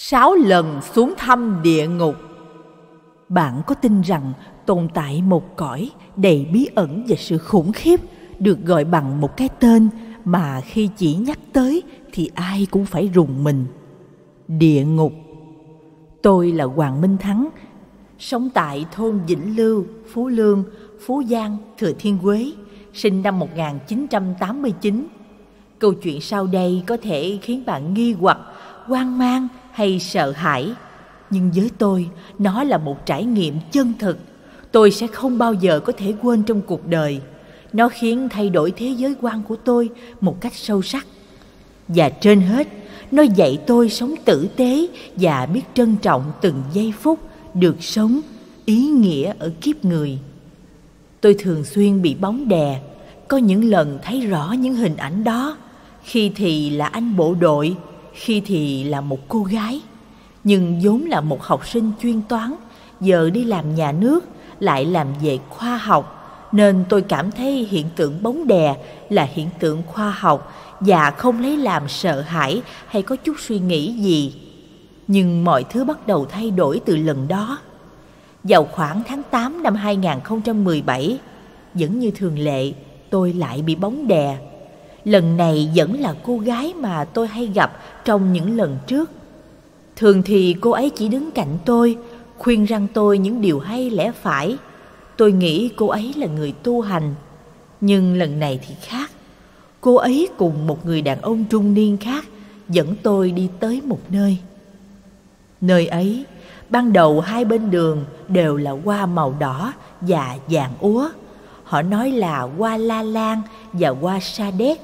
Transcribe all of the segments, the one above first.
sáu lần xuống thăm địa ngục. Bạn có tin rằng tồn tại một cõi đầy bí ẩn và sự khủng khiếp được gọi bằng một cái tên mà khi chỉ nhắc tới thì ai cũng phải rùng mình. Địa ngục. Tôi là Hoàng Minh Thắng, sống tại thôn Vĩnh Lưu, Phú Lương, Phú Giang, Thừa Thiên Huế, sinh năm 1989. Câu chuyện sau đây có thể khiến bạn nghi hoặc, hoang mang hay sợ hãi nhưng với tôi nó là một trải nghiệm chân thực tôi sẽ không bao giờ có thể quên trong cuộc đời nó khiến thay đổi thế giới quan của tôi một cách sâu sắc và trên hết nó dạy tôi sống tử tế và biết trân trọng từng giây phút được sống ý nghĩa ở kiếp người tôi thường xuyên bị bóng đè có những lần thấy rõ những hình ảnh đó khi thì là anh bộ đội khi thì là một cô gái nhưng vốn là một học sinh chuyên toán giờ đi làm nhà nước lại làm về khoa học nên tôi cảm thấy hiện tượng bóng đè là hiện tượng khoa học và không lấy làm sợ hãi hay có chút suy nghĩ gì nhưng mọi thứ bắt đầu thay đổi từ lần đó vào khoảng tháng 8 năm 2017 vẫn như thường lệ tôi lại bị bóng đè lần này vẫn là cô gái mà tôi hay gặp trong những lần trước. Thường thì cô ấy chỉ đứng cạnh tôi, khuyên răng tôi những điều hay lẽ phải. Tôi nghĩ cô ấy là người tu hành. Nhưng lần này thì khác. Cô ấy cùng một người đàn ông trung niên khác dẫn tôi đi tới một nơi. Nơi ấy, ban đầu hai bên đường đều là hoa màu đỏ và vàng úa. Họ nói là hoa la lan và hoa sa đéc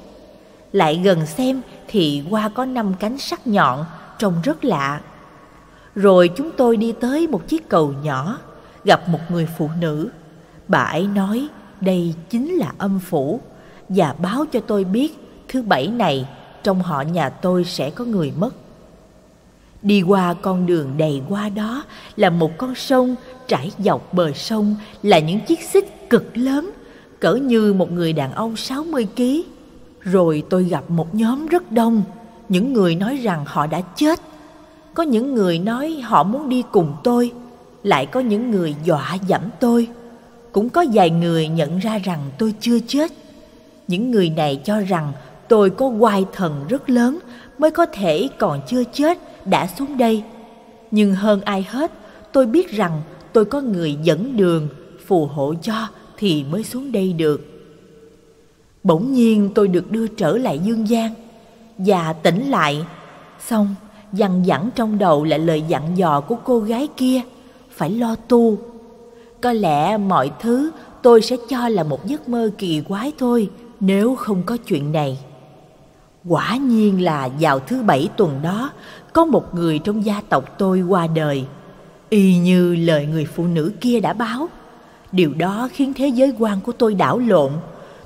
lại gần xem thì hoa có năm cánh sắc nhọn, trông rất lạ. Rồi chúng tôi đi tới một chiếc cầu nhỏ, gặp một người phụ nữ. Bà ấy nói đây chính là âm phủ và báo cho tôi biết thứ bảy này trong họ nhà tôi sẽ có người mất. Đi qua con đường đầy qua đó là một con sông trải dọc bờ sông là những chiếc xích cực lớn cỡ như một người đàn ông 60 kg rồi tôi gặp một nhóm rất đông, những người nói rằng họ đã chết. Có những người nói họ muốn đi cùng tôi, lại có những người dọa dẫm tôi. Cũng có vài người nhận ra rằng tôi chưa chết. Những người này cho rằng tôi có quai thần rất lớn mới có thể còn chưa chết đã xuống đây. Nhưng hơn ai hết, tôi biết rằng tôi có người dẫn đường, phù hộ cho thì mới xuống đây được Bỗng nhiên tôi được đưa trở lại dương gian Và tỉnh lại Xong dằn dặn trong đầu lại lời dặn dò của cô gái kia Phải lo tu Có lẽ mọi thứ tôi sẽ cho là một giấc mơ kỳ quái thôi Nếu không có chuyện này Quả nhiên là vào thứ bảy tuần đó Có một người trong gia tộc tôi qua đời Y như lời người phụ nữ kia đã báo Điều đó khiến thế giới quan của tôi đảo lộn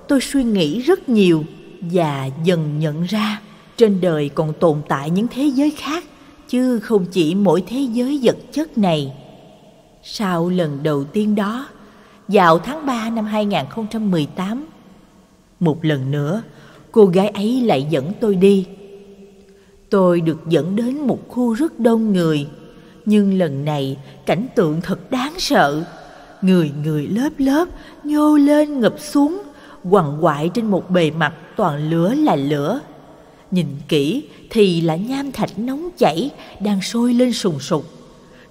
tôi suy nghĩ rất nhiều và dần nhận ra trên đời còn tồn tại những thế giới khác chứ không chỉ mỗi thế giới vật chất này. Sau lần đầu tiên đó, vào tháng 3 năm 2018, một lần nữa, cô gái ấy lại dẫn tôi đi. Tôi được dẫn đến một khu rất đông người, nhưng lần này cảnh tượng thật đáng sợ. Người người lớp lớp nhô lên ngập xuống quằn quại trên một bề mặt toàn lửa là lửa. Nhìn kỹ thì là nham thạch nóng chảy đang sôi lên sùng sục.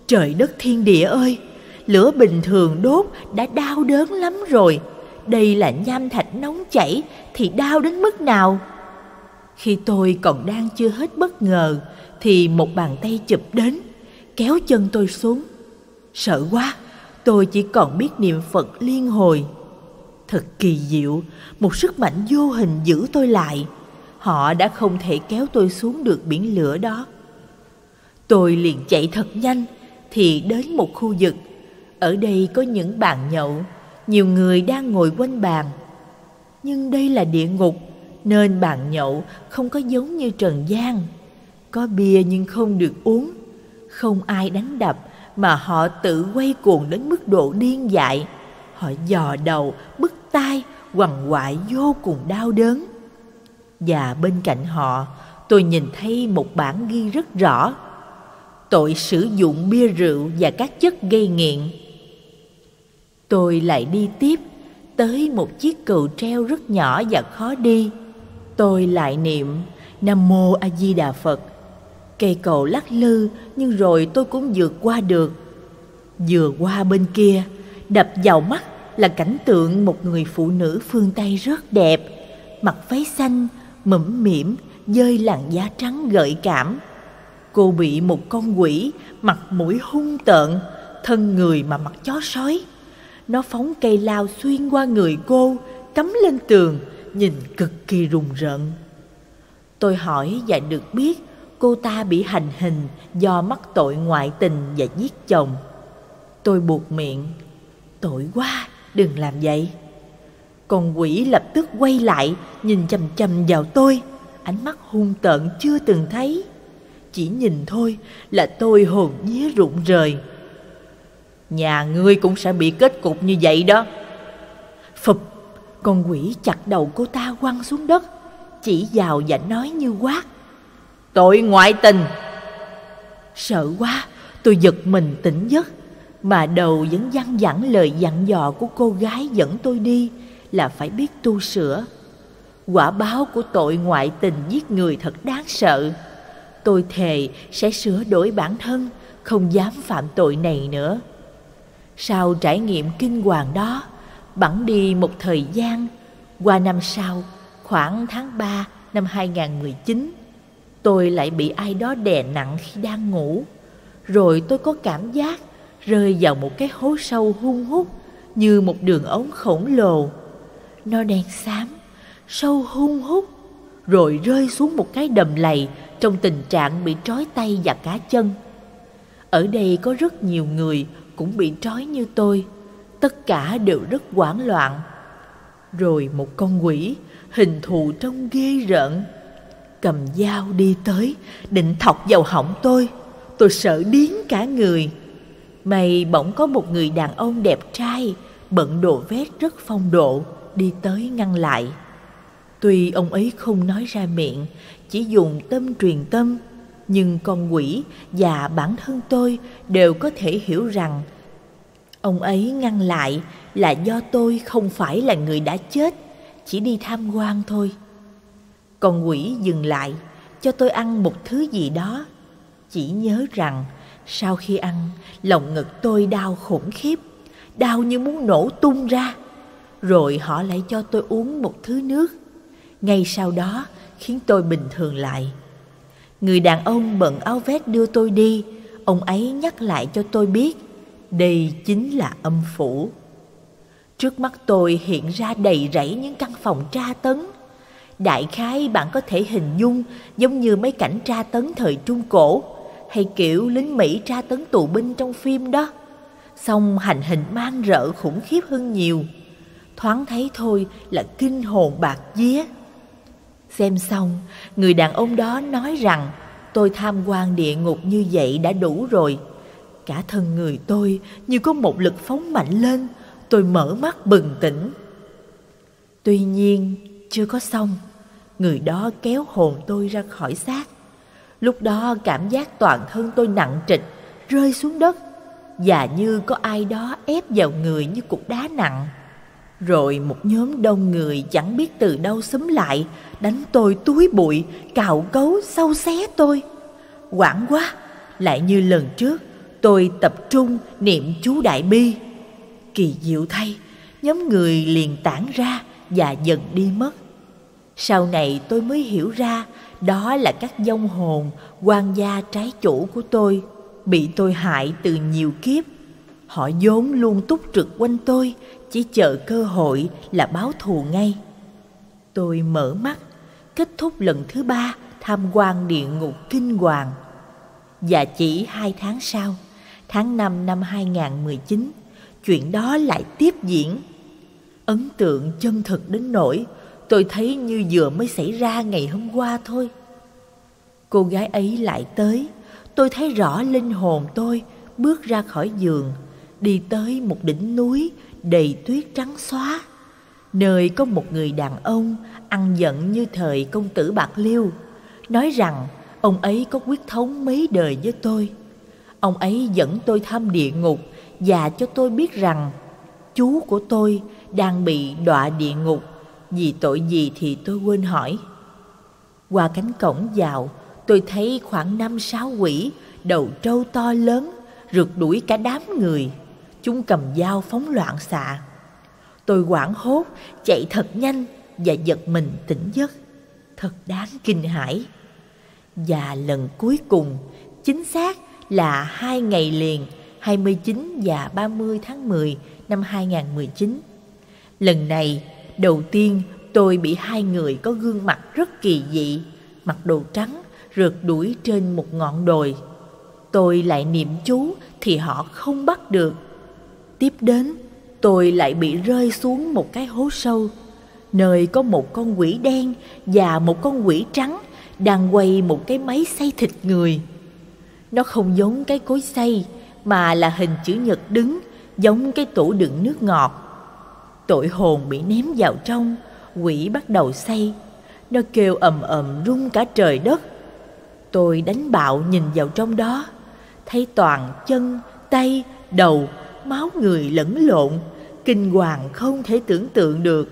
Trời đất thiên địa ơi, lửa bình thường đốt đã đau đớn lắm rồi. Đây là nham thạch nóng chảy thì đau đến mức nào? Khi tôi còn đang chưa hết bất ngờ thì một bàn tay chụp đến, kéo chân tôi xuống. Sợ quá, tôi chỉ còn biết niệm Phật liên hồi Thật kỳ diệu, một sức mạnh vô hình giữ tôi lại. Họ đã không thể kéo tôi xuống được biển lửa đó. Tôi liền chạy thật nhanh, thì đến một khu vực. Ở đây có những bàn nhậu, nhiều người đang ngồi quanh bàn. Nhưng đây là địa ngục, nên bàn nhậu không có giống như trần gian. Có bia nhưng không được uống, không ai đánh đập mà họ tự quay cuồng đến mức độ điên dại họ dò đầu bứt tai quằn quại vô cùng đau đớn và bên cạnh họ tôi nhìn thấy một bản ghi rất rõ tội sử dụng bia rượu và các chất gây nghiện tôi lại đi tiếp tới một chiếc cầu treo rất nhỏ và khó đi tôi lại niệm nam mô a di đà phật cây cầu lắc lư nhưng rồi tôi cũng vượt qua được vừa qua bên kia đập vào mắt là cảnh tượng một người phụ nữ phương Tây rất đẹp, mặc váy xanh, mẫm mỉm, dơi làn da trắng gợi cảm. Cô bị một con quỷ mặt mũi hung tợn, thân người mà mặt chó sói. Nó phóng cây lao xuyên qua người cô, cắm lên tường, nhìn cực kỳ rùng rợn. Tôi hỏi và được biết cô ta bị hành hình do mắc tội ngoại tình và giết chồng. Tôi buộc miệng Tội quá, đừng làm vậy. Con quỷ lập tức quay lại, nhìn chầm chầm vào tôi, ánh mắt hung tợn chưa từng thấy. Chỉ nhìn thôi là tôi hồn vía rụng rời. Nhà ngươi cũng sẽ bị kết cục như vậy đó. Phục, con quỷ chặt đầu cô ta quăng xuống đất, chỉ vào và nói như quát. Tội ngoại tình! Sợ quá, tôi giật mình tỉnh giấc, mà đầu vẫn dăng dẳng lời dặn dò của cô gái dẫn tôi đi là phải biết tu sửa. Quả báo của tội ngoại tình giết người thật đáng sợ. Tôi thề sẽ sửa đổi bản thân, không dám phạm tội này nữa. Sau trải nghiệm kinh hoàng đó, bẵng đi một thời gian, qua năm sau, khoảng tháng 3 năm 2019, tôi lại bị ai đó đè nặng khi đang ngủ. Rồi tôi có cảm giác rơi vào một cái hố sâu hung hút như một đường ống khổng lồ. Nó đen xám, sâu hung hút, rồi rơi xuống một cái đầm lầy trong tình trạng bị trói tay và cá chân. Ở đây có rất nhiều người cũng bị trói như tôi, tất cả đều rất hoảng loạn. Rồi một con quỷ, hình thù trông ghê rợn, cầm dao đi tới, định thọc vào họng tôi. Tôi sợ điến cả người. May bỗng có một người đàn ông đẹp trai, bận đồ vét rất phong độ, đi tới ngăn lại. Tuy ông ấy không nói ra miệng, chỉ dùng tâm truyền tâm, nhưng con quỷ và bản thân tôi đều có thể hiểu rằng ông ấy ngăn lại là do tôi không phải là người đã chết, chỉ đi tham quan thôi. Con quỷ dừng lại, cho tôi ăn một thứ gì đó. Chỉ nhớ rằng sau khi ăn, lồng ngực tôi đau khủng khiếp, đau như muốn nổ tung ra. Rồi họ lại cho tôi uống một thứ nước. Ngay sau đó khiến tôi bình thường lại. Người đàn ông bận áo vest đưa tôi đi, ông ấy nhắc lại cho tôi biết đây chính là âm phủ. Trước mắt tôi hiện ra đầy rẫy những căn phòng tra tấn. Đại khái bạn có thể hình dung giống như mấy cảnh tra tấn thời Trung Cổ, hay kiểu lính Mỹ tra tấn tù binh trong phim đó. Xong hành hình mang rợ khủng khiếp hơn nhiều. Thoáng thấy thôi là kinh hồn bạc vía. Xem xong, người đàn ông đó nói rằng tôi tham quan địa ngục như vậy đã đủ rồi. Cả thân người tôi như có một lực phóng mạnh lên, tôi mở mắt bừng tỉnh. Tuy nhiên, chưa có xong, người đó kéo hồn tôi ra khỏi xác Lúc đó cảm giác toàn thân tôi nặng trịch, rơi xuống đất và như có ai đó ép vào người như cục đá nặng. Rồi một nhóm đông người chẳng biết từ đâu xúm lại, đánh tôi túi bụi, cào cấu, sâu xé tôi. Quảng quá, lại như lần trước, tôi tập trung niệm chú Đại Bi. Kỳ diệu thay, nhóm người liền tản ra và dần đi mất. Sau này tôi mới hiểu ra đó là các dông hồn quan gia trái chủ của tôi bị tôi hại từ nhiều kiếp họ vốn luôn túc trực quanh tôi chỉ chờ cơ hội là báo thù ngay tôi mở mắt kết thúc lần thứ ba tham quan địa ngục kinh hoàng và chỉ hai tháng sau tháng 5 năm 2019 chuyện đó lại tiếp diễn ấn tượng chân thực đến nỗi Tôi thấy như vừa mới xảy ra ngày hôm qua thôi. Cô gái ấy lại tới, tôi thấy rõ linh hồn tôi bước ra khỏi giường, đi tới một đỉnh núi đầy tuyết trắng xóa, nơi có một người đàn ông ăn giận như thời công tử Bạc Liêu, nói rằng ông ấy có quyết thống mấy đời với tôi. Ông ấy dẫn tôi thăm địa ngục và cho tôi biết rằng chú của tôi đang bị đọa địa ngục vì tội gì thì tôi quên hỏi. Qua cánh cổng vào, tôi thấy khoảng năm sáu quỷ, đầu trâu to lớn, rượt đuổi cả đám người. Chúng cầm dao phóng loạn xạ. Tôi quảng hốt, chạy thật nhanh và giật mình tỉnh giấc. Thật đáng kinh hãi. Và lần cuối cùng, chính xác là hai ngày liền, 29 và 30 tháng 10 năm 2019. Lần này, Đầu tiên, tôi bị hai người có gương mặt rất kỳ dị, mặc đồ trắng, rượt đuổi trên một ngọn đồi. Tôi lại niệm chú thì họ không bắt được. Tiếp đến, tôi lại bị rơi xuống một cái hố sâu, nơi có một con quỷ đen và một con quỷ trắng đang quay một cái máy xay thịt người. Nó không giống cái cối xay mà là hình chữ nhật đứng, giống cái tủ đựng nước ngọt tội hồn bị ném vào trong quỷ bắt đầu say nó kêu ầm ầm rung cả trời đất tôi đánh bạo nhìn vào trong đó thấy toàn chân tay đầu máu người lẫn lộn kinh hoàng không thể tưởng tượng được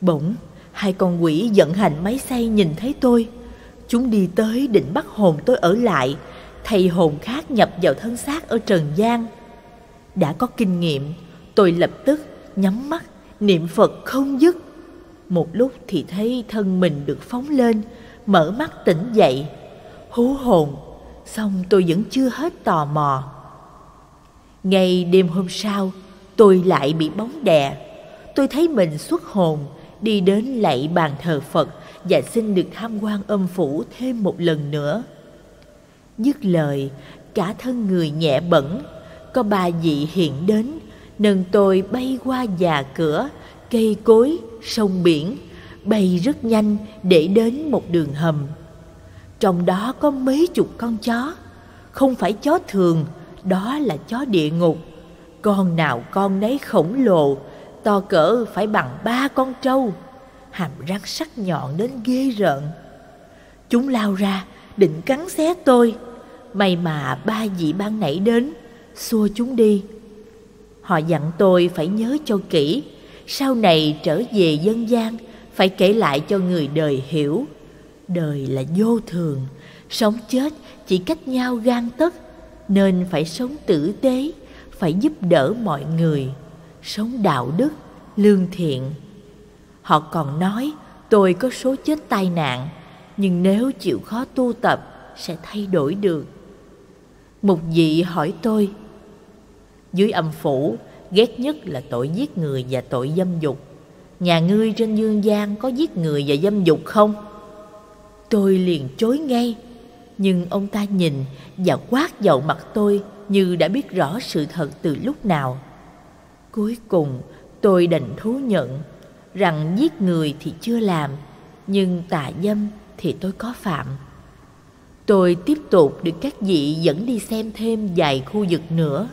bỗng hai con quỷ giận hành máy say nhìn thấy tôi chúng đi tới định bắt hồn tôi ở lại thay hồn khác nhập vào thân xác ở trần gian đã có kinh nghiệm tôi lập tức nhắm mắt niệm phật không dứt một lúc thì thấy thân mình được phóng lên mở mắt tỉnh dậy hú hồn xong tôi vẫn chưa hết tò mò ngay đêm hôm sau tôi lại bị bóng đè tôi thấy mình xuất hồn đi đến lạy bàn thờ phật và xin được tham quan âm phủ thêm một lần nữa dứt lời cả thân người nhẹ bẩn có ba vị hiện đến nâng tôi bay qua già cửa cây cối sông biển bay rất nhanh để đến một đường hầm trong đó có mấy chục con chó không phải chó thường đó là chó địa ngục con nào con nấy khổng lồ to cỡ phải bằng ba con trâu hàm răng sắc nhọn đến ghê rợn chúng lao ra định cắn xé tôi may mà ba vị ban nãy đến xua chúng đi Họ dặn tôi phải nhớ cho kỹ, sau này trở về dân gian phải kể lại cho người đời hiểu. Đời là vô thường, sống chết chỉ cách nhau gan tấc, nên phải sống tử tế, phải giúp đỡ mọi người, sống đạo đức, lương thiện. Họ còn nói tôi có số chết tai nạn, nhưng nếu chịu khó tu tập sẽ thay đổi được. Một vị hỏi tôi, dưới âm phủ, ghét nhất là tội giết người và tội dâm dục. Nhà ngươi trên dương gian có giết người và dâm dục không? Tôi liền chối ngay, nhưng ông ta nhìn và quát vào mặt tôi như đã biết rõ sự thật từ lúc nào. Cuối cùng, tôi đành thú nhận rằng giết người thì chưa làm, nhưng tà dâm thì tôi có phạm. Tôi tiếp tục được các vị dẫn đi xem thêm vài khu vực nữa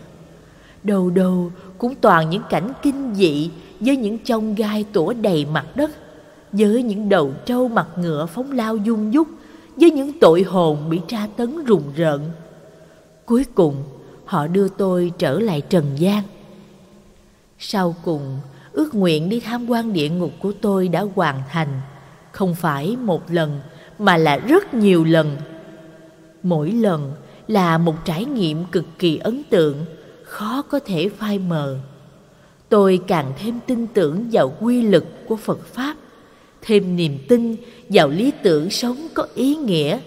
Đầu đầu cũng toàn những cảnh kinh dị với những chông gai tủa đầy mặt đất, với những đầu trâu mặt ngựa phóng lao dung dúc, với những tội hồn bị tra tấn rùng rợn. Cuối cùng, họ đưa tôi trở lại trần gian. Sau cùng, ước nguyện đi tham quan địa ngục của tôi đã hoàn thành, không phải một lần mà là rất nhiều lần. Mỗi lần là một trải nghiệm cực kỳ ấn tượng khó có thể phai mờ. Tôi càng thêm tin tưởng vào quy lực của Phật Pháp, thêm niềm tin vào lý tưởng sống có ý nghĩa.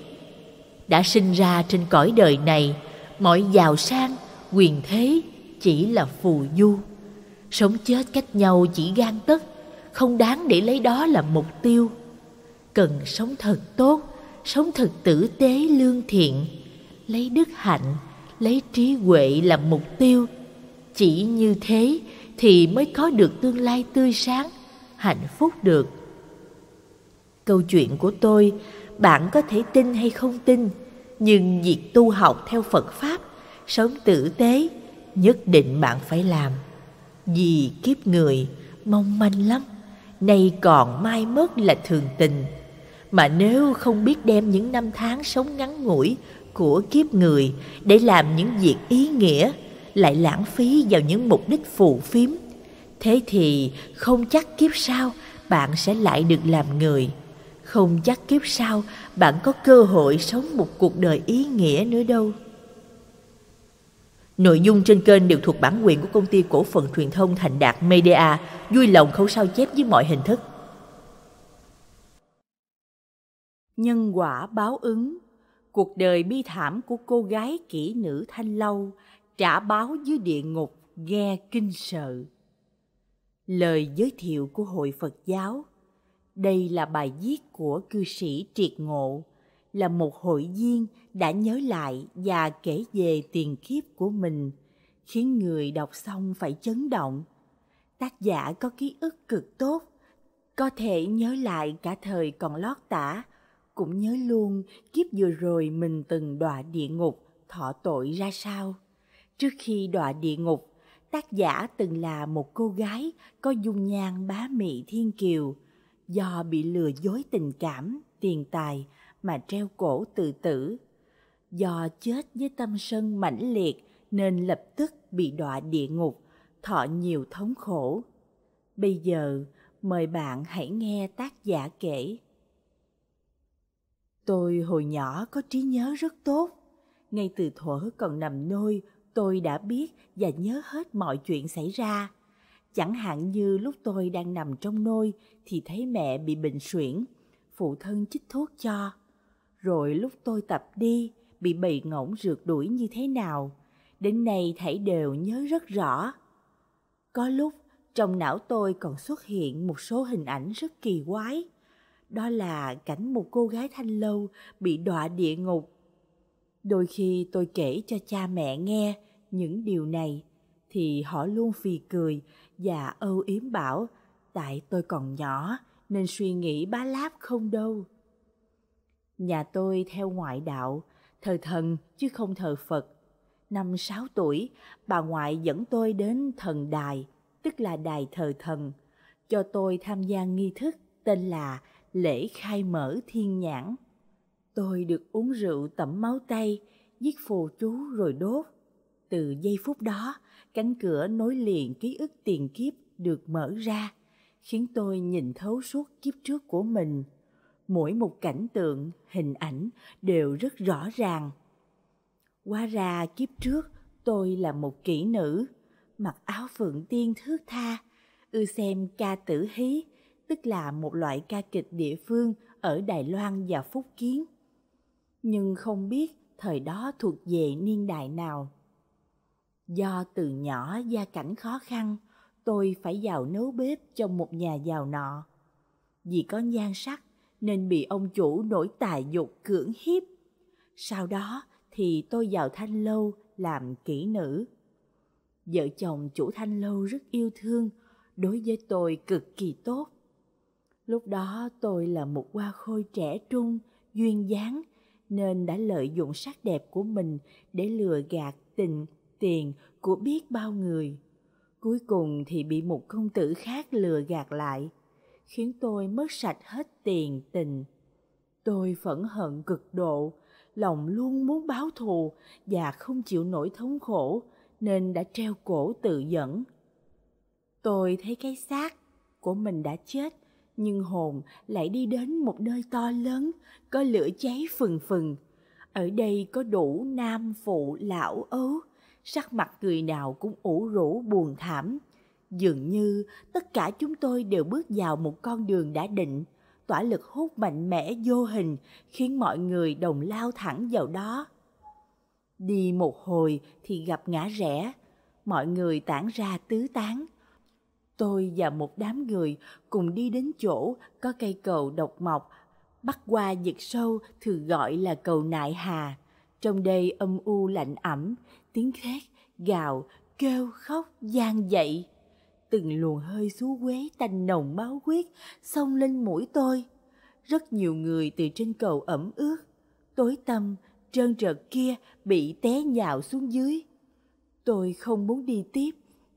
Đã sinh ra trên cõi đời này, mọi giàu sang, quyền thế chỉ là phù du. Sống chết cách nhau chỉ gan tất, không đáng để lấy đó là mục tiêu. Cần sống thật tốt, sống thật tử tế lương thiện, lấy đức hạnh lấy trí huệ làm mục tiêu chỉ như thế thì mới có được tương lai tươi sáng hạnh phúc được câu chuyện của tôi bạn có thể tin hay không tin nhưng việc tu học theo phật pháp sống tử tế nhất định bạn phải làm vì kiếp người mong manh lắm nay còn mai mất là thường tình mà nếu không biết đem những năm tháng sống ngắn ngủi của kiếp người để làm những việc ý nghĩa lại lãng phí vào những mục đích phù phiếm thế thì không chắc kiếp sau bạn sẽ lại được làm người không chắc kiếp sau bạn có cơ hội sống một cuộc đời ý nghĩa nữa đâu Nội dung trên kênh đều thuộc bản quyền của công ty cổ phần truyền thông Thành Đạt Media, vui lòng không sao chép với mọi hình thức. Nhân quả báo ứng cuộc đời bi thảm của cô gái kỹ nữ thanh lâu trả báo dưới địa ngục nghe kinh sợ lời giới thiệu của hội phật giáo đây là bài viết của cư sĩ triệt ngộ là một hội viên đã nhớ lại và kể về tiền kiếp của mình khiến người đọc xong phải chấn động tác giả có ký ức cực tốt có thể nhớ lại cả thời còn lót tả cũng nhớ luôn kiếp vừa rồi mình từng đọa địa ngục thọ tội ra sao. Trước khi đọa địa ngục, tác giả từng là một cô gái có dung nhan bá mị thiên kiều, do bị lừa dối tình cảm, tiền tài mà treo cổ tự tử. Do chết với tâm sân mãnh liệt nên lập tức bị đọa địa ngục, thọ nhiều thống khổ. Bây giờ, mời bạn hãy nghe tác giả kể Tôi hồi nhỏ có trí nhớ rất tốt. Ngay từ thuở còn nằm nôi, tôi đã biết và nhớ hết mọi chuyện xảy ra. Chẳng hạn như lúc tôi đang nằm trong nôi thì thấy mẹ bị bệnh suyễn, phụ thân chích thuốc cho. Rồi lúc tôi tập đi, bị bầy ngỗng rượt đuổi như thế nào, đến nay thảy đều nhớ rất rõ. Có lúc trong não tôi còn xuất hiện một số hình ảnh rất kỳ quái đó là cảnh một cô gái thanh lâu bị đọa địa ngục. Đôi khi tôi kể cho cha mẹ nghe những điều này thì họ luôn phì cười và âu yếm bảo tại tôi còn nhỏ nên suy nghĩ bá láp không đâu. Nhà tôi theo ngoại đạo, thờ thần chứ không thờ Phật. Năm sáu tuổi, bà ngoại dẫn tôi đến thần đài, tức là đài thờ thần, cho tôi tham gia nghi thức tên là lễ khai mở thiên nhãn. Tôi được uống rượu tẩm máu tay giết phù chú rồi đốt. Từ giây phút đó, cánh cửa nối liền ký ức tiền kiếp được mở ra, khiến tôi nhìn thấu suốt kiếp trước của mình. Mỗi một cảnh tượng, hình ảnh đều rất rõ ràng. Qua ra kiếp trước, tôi là một kỹ nữ, mặc áo phượng tiên thước tha, ưa xem ca tử hí, tức là một loại ca kịch địa phương ở Đài Loan và Phúc Kiến. Nhưng không biết thời đó thuộc về niên đại nào. Do từ nhỏ gia cảnh khó khăn, tôi phải vào nấu bếp trong một nhà giàu nọ. Vì có nhan sắc nên bị ông chủ nổi tài dục cưỡng hiếp. Sau đó thì tôi vào thanh lâu làm kỹ nữ. Vợ chồng chủ thanh lâu rất yêu thương, đối với tôi cực kỳ tốt Lúc đó tôi là một hoa khôi trẻ trung, duyên dáng, nên đã lợi dụng sắc đẹp của mình để lừa gạt tình, tiền của biết bao người. Cuối cùng thì bị một công tử khác lừa gạt lại, khiến tôi mất sạch hết tiền tình. Tôi phẫn hận cực độ, lòng luôn muốn báo thù và không chịu nổi thống khổ nên đã treo cổ tự dẫn. Tôi thấy cái xác của mình đã chết nhưng hồn lại đi đến một nơi to lớn có lửa cháy phừng phừng ở đây có đủ nam phụ lão ấu sắc mặt người nào cũng ủ rũ buồn thảm dường như tất cả chúng tôi đều bước vào một con đường đã định tỏa lực hút mạnh mẽ vô hình khiến mọi người đồng lao thẳng vào đó đi một hồi thì gặp ngã rẽ mọi người tản ra tứ tán tôi và một đám người cùng đi đến chỗ có cây cầu độc mộc bắc qua vực sâu thường gọi là cầu nại hà trong đây âm u lạnh ẩm tiếng thét gào kêu khóc gian dậy từng luồng hơi xú quế tanh nồng máu huyết xông lên mũi tôi rất nhiều người từ trên cầu ẩm ướt tối tăm trơn trợt kia bị té nhào xuống dưới tôi không muốn đi tiếp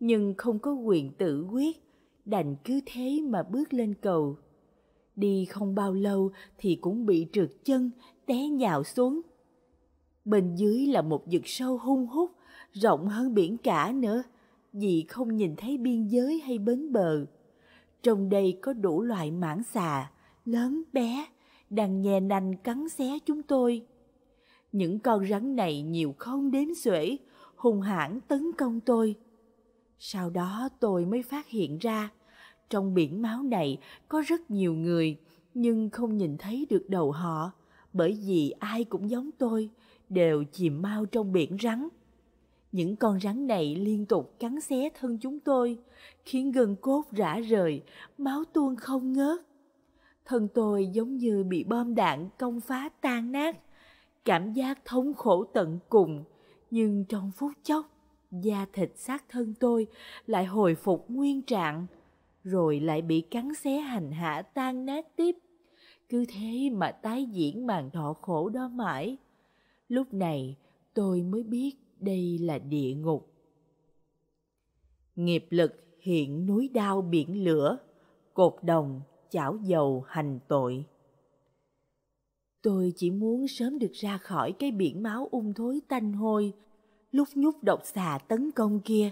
nhưng không có quyền tự quyết đành cứ thế mà bước lên cầu đi không bao lâu thì cũng bị trượt chân té nhào xuống bên dưới là một vực sâu hung hút rộng hơn biển cả nữa vì không nhìn thấy biên giới hay bến bờ trong đây có đủ loại mãng xà lớn bé đang nhè nành cắn xé chúng tôi những con rắn này nhiều không đếm xuể hung hãn tấn công tôi sau đó tôi mới phát hiện ra, trong biển máu này có rất nhiều người, nhưng không nhìn thấy được đầu họ, bởi vì ai cũng giống tôi, đều chìm mau trong biển rắn. Những con rắn này liên tục cắn xé thân chúng tôi, khiến gân cốt rã rời, máu tuôn không ngớt. Thân tôi giống như bị bom đạn công phá tan nát, cảm giác thống khổ tận cùng, nhưng trong phút chốc da thịt xác thân tôi lại hồi phục nguyên trạng rồi lại bị cắn xé hành hạ tan nát tiếp cứ thế mà tái diễn màn thọ khổ đó mãi lúc này tôi mới biết đây là địa ngục nghiệp lực hiện núi đao biển lửa cột đồng chảo dầu hành tội tôi chỉ muốn sớm được ra khỏi cái biển máu ung thối tanh hôi lúc nhúc độc xà tấn công kia.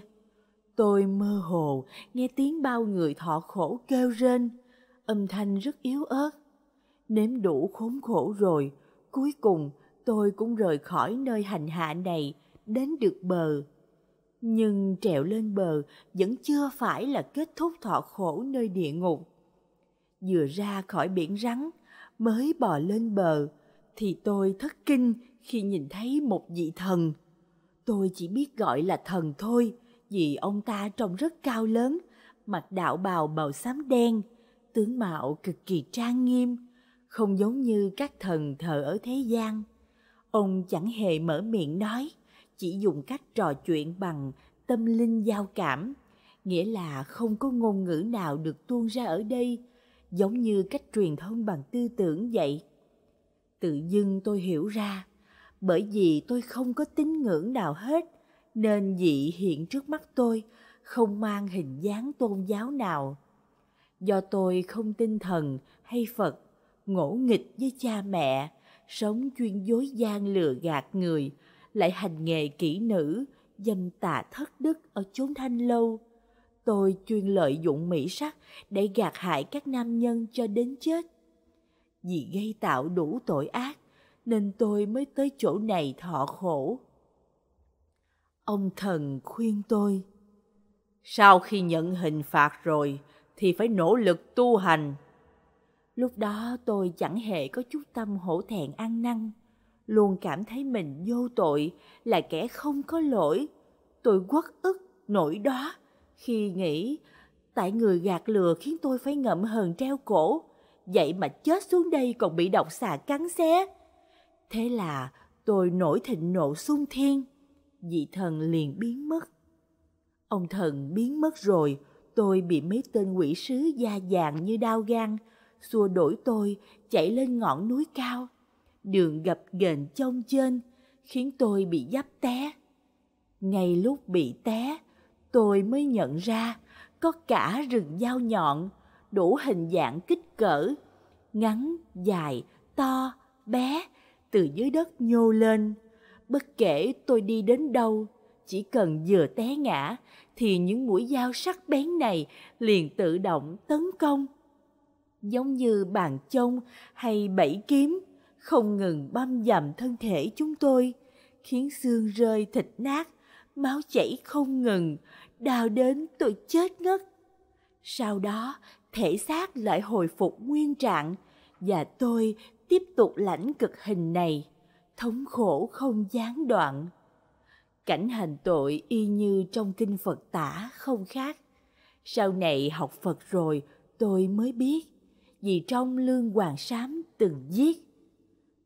Tôi mơ hồ nghe tiếng bao người thọ khổ kêu rên, âm thanh rất yếu ớt. Nếm đủ khốn khổ rồi, cuối cùng tôi cũng rời khỏi nơi hành hạ này, đến được bờ. Nhưng trèo lên bờ vẫn chưa phải là kết thúc thọ khổ nơi địa ngục. Vừa ra khỏi biển rắn, mới bò lên bờ, thì tôi thất kinh khi nhìn thấy một vị thần – Tôi chỉ biết gọi là thần thôi, vì ông ta trông rất cao lớn, mặc đạo bào màu xám đen, tướng mạo cực kỳ trang nghiêm, không giống như các thần thờ ở thế gian. Ông chẳng hề mở miệng nói, chỉ dùng cách trò chuyện bằng tâm linh giao cảm, nghĩa là không có ngôn ngữ nào được tuôn ra ở đây, giống như cách truyền thông bằng tư tưởng vậy. Tự dưng tôi hiểu ra, bởi vì tôi không có tín ngưỡng nào hết nên dị hiện trước mắt tôi không mang hình dáng tôn giáo nào do tôi không tin thần hay phật ngỗ nghịch với cha mẹ sống chuyên dối gian lừa gạt người lại hành nghề kỹ nữ dâm tà thất đức ở chốn thanh lâu tôi chuyên lợi dụng mỹ sắc để gạt hại các nam nhân cho đến chết vì gây tạo đủ tội ác nên tôi mới tới chỗ này thọ khổ ông thần khuyên tôi sau khi nhận hình phạt rồi thì phải nỗ lực tu hành lúc đó tôi chẳng hề có chút tâm hổ thẹn ăn năn luôn cảm thấy mình vô tội là kẻ không có lỗi tôi quất ức nỗi đó khi nghĩ tại người gạt lừa khiến tôi phải ngậm hờn treo cổ vậy mà chết xuống đây còn bị độc xà cắn xé Thế là tôi nổi thịnh nộ xung thiên, vị thần liền biến mất. Ông thần biến mất rồi, tôi bị mấy tên quỷ sứ da vàng như đau gan, xua đuổi tôi chạy lên ngọn núi cao. Đường gập ghềnh trông chênh, khiến tôi bị dấp té. Ngay lúc bị té, tôi mới nhận ra có cả rừng dao nhọn, đủ hình dạng kích cỡ, ngắn, dài, to, bé, từ dưới đất nhô lên. Bất kể tôi đi đến đâu, chỉ cần vừa té ngã thì những mũi dao sắc bén này liền tự động tấn công. Giống như bàn chông hay bẫy kiếm, không ngừng băm dầm thân thể chúng tôi, khiến xương rơi thịt nát, máu chảy không ngừng, đau đến tôi chết ngất. Sau đó, thể xác lại hồi phục nguyên trạng và tôi tiếp tục lãnh cực hình này, thống khổ không gián đoạn. Cảnh hành tội y như trong kinh Phật tả không khác. Sau này học Phật rồi, tôi mới biết, vì trong lương hoàng sám từng giết.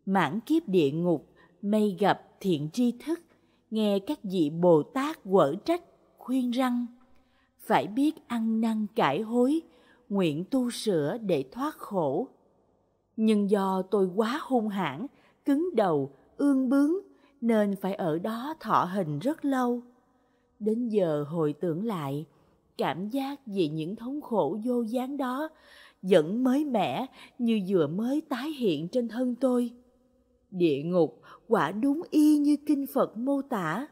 Mãn kiếp địa ngục, mây gặp thiện tri thức, nghe các vị Bồ Tát quở trách, khuyên răng. Phải biết ăn năn cải hối, nguyện tu sửa để thoát khổ nhưng do tôi quá hung hãn cứng đầu ương bướng nên phải ở đó thọ hình rất lâu đến giờ hồi tưởng lại cảm giác vì những thống khổ vô dáng đó vẫn mới mẻ như vừa mới tái hiện trên thân tôi địa ngục quả đúng y như kinh phật mô tả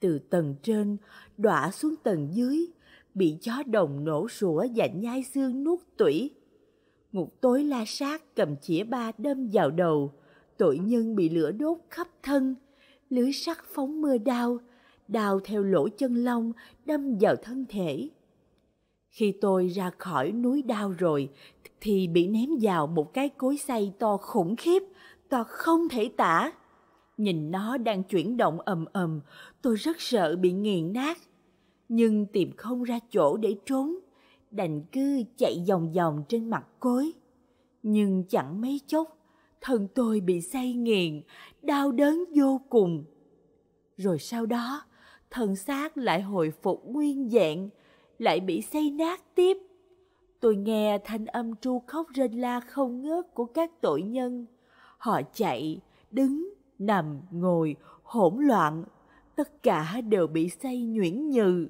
từ tầng trên đọa xuống tầng dưới bị chó đồng nổ sủa và nhai xương nuốt tủy ngục tối la sát cầm chĩa ba đâm vào đầu tội nhân bị lửa đốt khắp thân lưới sắt phóng mưa đao đao theo lỗ chân lông đâm vào thân thể khi tôi ra khỏi núi đao rồi thì bị ném vào một cái cối xay to khủng khiếp to không thể tả nhìn nó đang chuyển động ầm ầm tôi rất sợ bị nghiền nát nhưng tìm không ra chỗ để trốn đành cứ chạy vòng vòng trên mặt cối. Nhưng chẳng mấy chốc, thân tôi bị say nghiền, đau đớn vô cùng. Rồi sau đó, thân xác lại hồi phục nguyên dạng, lại bị say nát tiếp. Tôi nghe thanh âm tru khóc rên la không ngớt của các tội nhân. Họ chạy, đứng, nằm, ngồi, hỗn loạn, tất cả đều bị say nhuyễn nhừ.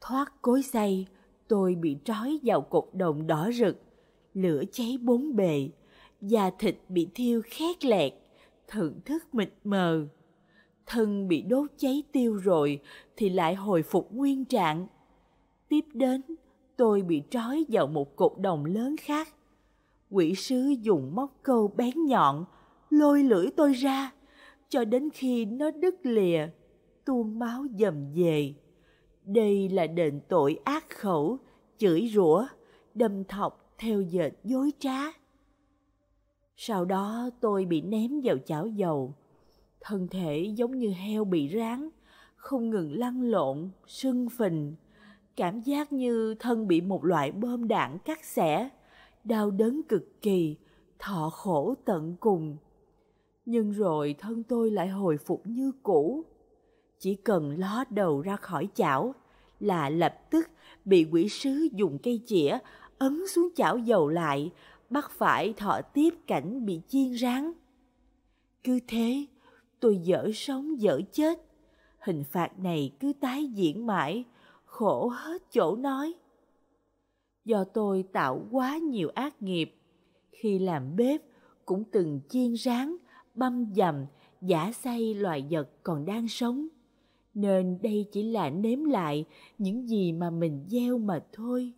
Thoát cối say, Tôi bị trói vào cột đồng đỏ rực, lửa cháy bốn bề, da thịt bị thiêu khét lẹt, thưởng thức mịt mờ. Thân bị đốt cháy tiêu rồi thì lại hồi phục nguyên trạng. Tiếp đến, tôi bị trói vào một cột đồng lớn khác. Quỷ sứ dùng móc câu bén nhọn, lôi lưỡi tôi ra, cho đến khi nó đứt lìa, tuôn máu dầm dề. Đây là đền tội ác khẩu, chửi rủa, đâm thọc theo dệt dối trá. Sau đó tôi bị ném vào chảo dầu. Thân thể giống như heo bị rán, không ngừng lăn lộn, sưng phình. Cảm giác như thân bị một loại bom đạn cắt xẻ, đau đớn cực kỳ, thọ khổ tận cùng. Nhưng rồi thân tôi lại hồi phục như cũ. Chỉ cần ló đầu ra khỏi chảo là lập tức bị quỷ sứ dùng cây chĩa ấn xuống chảo dầu lại, bắt phải thọ tiếp cảnh bị chiên rán. Cứ thế, tôi dở sống dở chết. Hình phạt này cứ tái diễn mãi, khổ hết chỗ nói. Do tôi tạo quá nhiều ác nghiệp, khi làm bếp cũng từng chiên rán, băm dầm, giả say loài vật còn đang sống nên đây chỉ là nếm lại những gì mà mình gieo mà thôi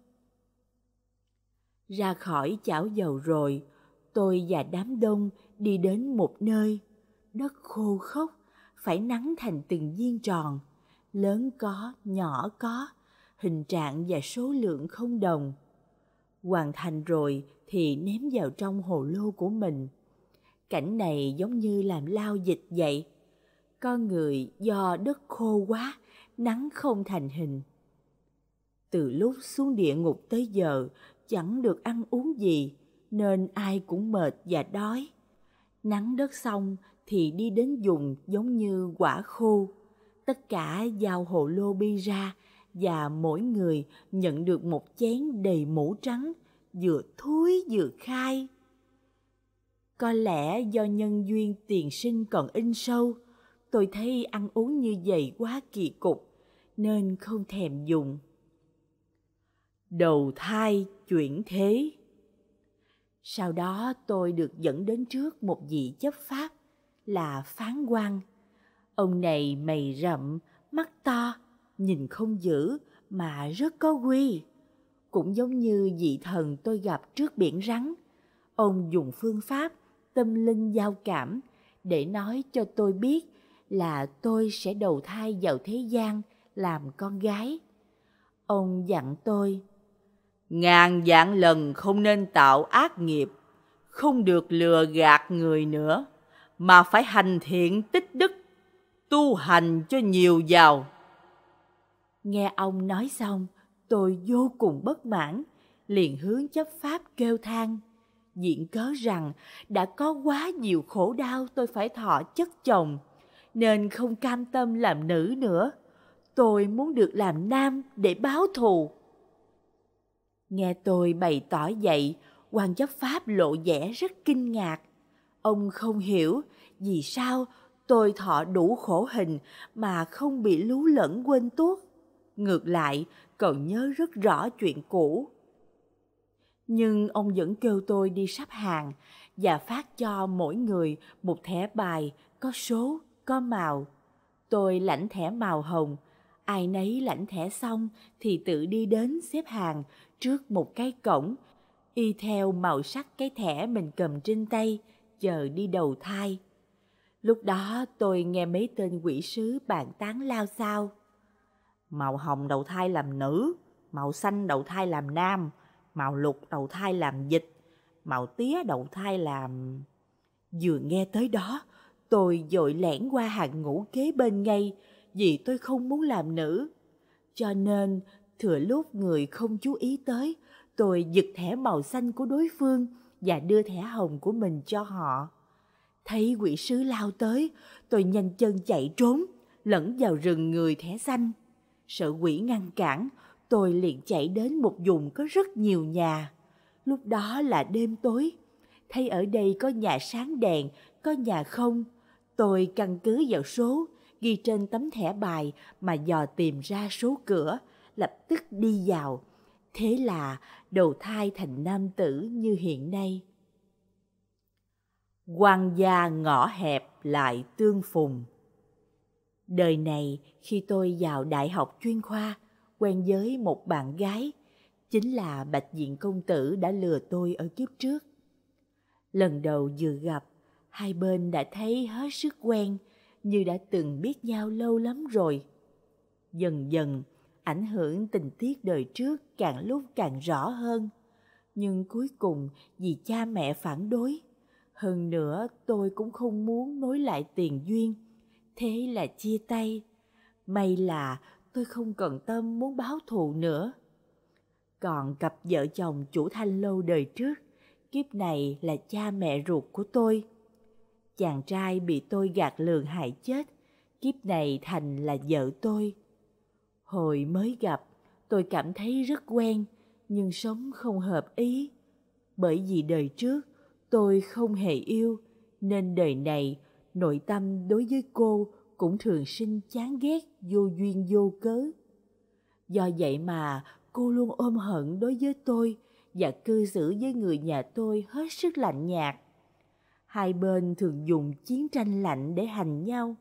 ra khỏi chảo dầu rồi tôi và đám đông đi đến một nơi đất khô khốc phải nắng thành từng viên tròn lớn có nhỏ có hình trạng và số lượng không đồng hoàn thành rồi thì ném vào trong hồ lô của mình cảnh này giống như làm lao dịch vậy con người do đất khô quá nắng không thành hình từ lúc xuống địa ngục tới giờ chẳng được ăn uống gì nên ai cũng mệt và đói nắng đất xong thì đi đến dùng giống như quả khô tất cả giao hồ lô bi ra và mỗi người nhận được một chén đầy mũ trắng vừa thúi vừa khai có lẽ do nhân duyên tiền sinh còn in sâu tôi thấy ăn uống như vậy quá kỳ cục nên không thèm dùng đầu thai chuyển thế sau đó tôi được dẫn đến trước một vị chấp pháp là phán quan ông này mày rậm mắt to nhìn không dữ mà rất có quy cũng giống như vị thần tôi gặp trước biển rắn ông dùng phương pháp tâm linh giao cảm để nói cho tôi biết là tôi sẽ đầu thai vào thế gian làm con gái. Ông dặn tôi, ngàn vạn lần không nên tạo ác nghiệp, không được lừa gạt người nữa, mà phải hành thiện tích đức, tu hành cho nhiều giàu. Nghe ông nói xong, tôi vô cùng bất mãn, liền hướng chấp pháp kêu than diện cớ rằng đã có quá nhiều khổ đau tôi phải thọ chất chồng nên không cam tâm làm nữ nữa. Tôi muốn được làm nam để báo thù. Nghe tôi bày tỏ vậy, quan chấp pháp lộ vẻ rất kinh ngạc. Ông không hiểu vì sao tôi thọ đủ khổ hình mà không bị lú lẫn quên tuốt. Ngược lại, còn nhớ rất rõ chuyện cũ. Nhưng ông vẫn kêu tôi đi sắp hàng và phát cho mỗi người một thẻ bài có số có màu. Tôi lãnh thẻ màu hồng, ai nấy lãnh thẻ xong thì tự đi đến xếp hàng trước một cái cổng, y theo màu sắc cái thẻ mình cầm trên tay, chờ đi đầu thai. Lúc đó tôi nghe mấy tên quỷ sứ bàn tán lao sao. Màu hồng đầu thai làm nữ, màu xanh đầu thai làm nam, màu lục đầu thai làm dịch, màu tía đầu thai làm... Vừa nghe tới đó, Tôi dội lẻn qua hàng ngũ kế bên ngay vì tôi không muốn làm nữ. Cho nên, thừa lúc người không chú ý tới, tôi giật thẻ màu xanh của đối phương và đưa thẻ hồng của mình cho họ. Thấy quỷ sứ lao tới, tôi nhanh chân chạy trốn, lẫn vào rừng người thẻ xanh. Sợ quỷ ngăn cản, tôi liền chạy đến một vùng có rất nhiều nhà. Lúc đó là đêm tối, thấy ở đây có nhà sáng đèn, có nhà không, Tôi căn cứ vào số ghi trên tấm thẻ bài mà dò tìm ra số cửa, lập tức đi vào. Thế là đầu thai thành nam tử như hiện nay. Quan gia ngõ hẹp lại tương phùng. Đời này khi tôi vào đại học chuyên khoa, quen với một bạn gái, chính là Bạch Diện Công Tử đã lừa tôi ở kiếp trước. Lần đầu vừa gặp, hai bên đã thấy hết sức quen như đã từng biết nhau lâu lắm rồi dần dần ảnh hưởng tình tiết đời trước càng lúc càng rõ hơn nhưng cuối cùng vì cha mẹ phản đối hơn nữa tôi cũng không muốn nối lại tiền duyên thế là chia tay may là tôi không cần tâm muốn báo thù nữa còn cặp vợ chồng chủ thanh lâu đời trước kiếp này là cha mẹ ruột của tôi chàng trai bị tôi gạt lường hại chết, kiếp này thành là vợ tôi. Hồi mới gặp, tôi cảm thấy rất quen, nhưng sống không hợp ý. Bởi vì đời trước, tôi không hề yêu, nên đời này, nội tâm đối với cô cũng thường sinh chán ghét vô duyên vô cớ. Do vậy mà cô luôn ôm hận đối với tôi và cư xử với người nhà tôi hết sức lạnh nhạt hai bên thường dùng chiến tranh lạnh để hành nhau.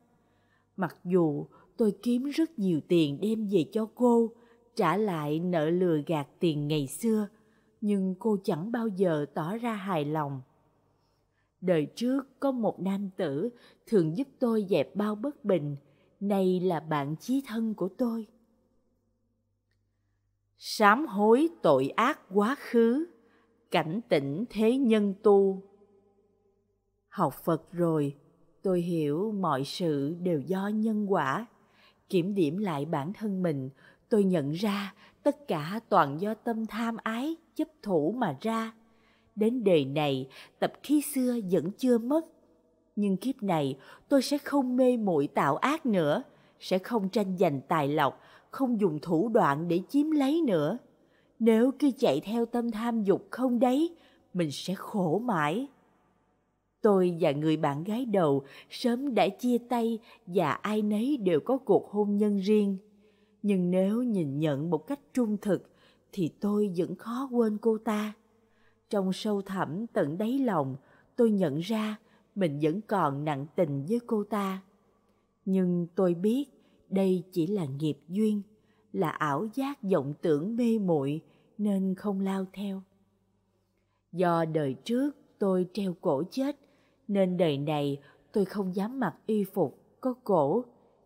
Mặc dù tôi kiếm rất nhiều tiền đem về cho cô, trả lại nợ lừa gạt tiền ngày xưa, nhưng cô chẳng bao giờ tỏ ra hài lòng. Đời trước có một nam tử thường giúp tôi dẹp bao bất bình, nay là bạn chí thân của tôi. Sám hối tội ác quá khứ, cảnh tỉnh thế nhân tu học phật rồi tôi hiểu mọi sự đều do nhân quả kiểm điểm lại bản thân mình tôi nhận ra tất cả toàn do tâm tham ái chấp thủ mà ra đến đời này tập khí xưa vẫn chưa mất nhưng kiếp này tôi sẽ không mê muội tạo ác nữa sẽ không tranh giành tài lộc không dùng thủ đoạn để chiếm lấy nữa nếu cứ chạy theo tâm tham dục không đấy mình sẽ khổ mãi Tôi và người bạn gái đầu sớm đã chia tay và ai nấy đều có cuộc hôn nhân riêng. Nhưng nếu nhìn nhận một cách trung thực thì tôi vẫn khó quên cô ta. Trong sâu thẳm tận đáy lòng, tôi nhận ra mình vẫn còn nặng tình với cô ta. Nhưng tôi biết đây chỉ là nghiệp duyên, là ảo giác vọng tưởng mê muội nên không lao theo. Do đời trước tôi treo cổ chết nên đời này tôi không dám mặc y phục có cổ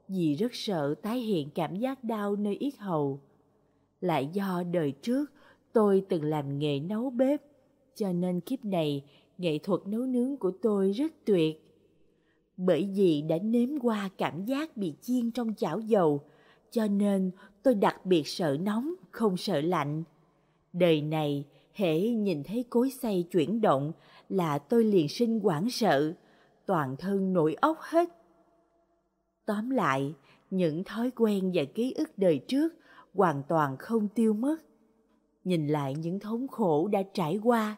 vì rất sợ tái hiện cảm giác đau nơi yết hầu. Lại do đời trước tôi từng làm nghề nấu bếp, cho nên kiếp này nghệ thuật nấu nướng của tôi rất tuyệt. Bởi vì đã nếm qua cảm giác bị chiên trong chảo dầu, cho nên tôi đặc biệt sợ nóng, không sợ lạnh. Đời này, hễ nhìn thấy cối xay chuyển động là tôi liền sinh hoảng sợ, toàn thân nổi ốc hết. Tóm lại, những thói quen và ký ức đời trước hoàn toàn không tiêu mất. Nhìn lại những thống khổ đã trải qua,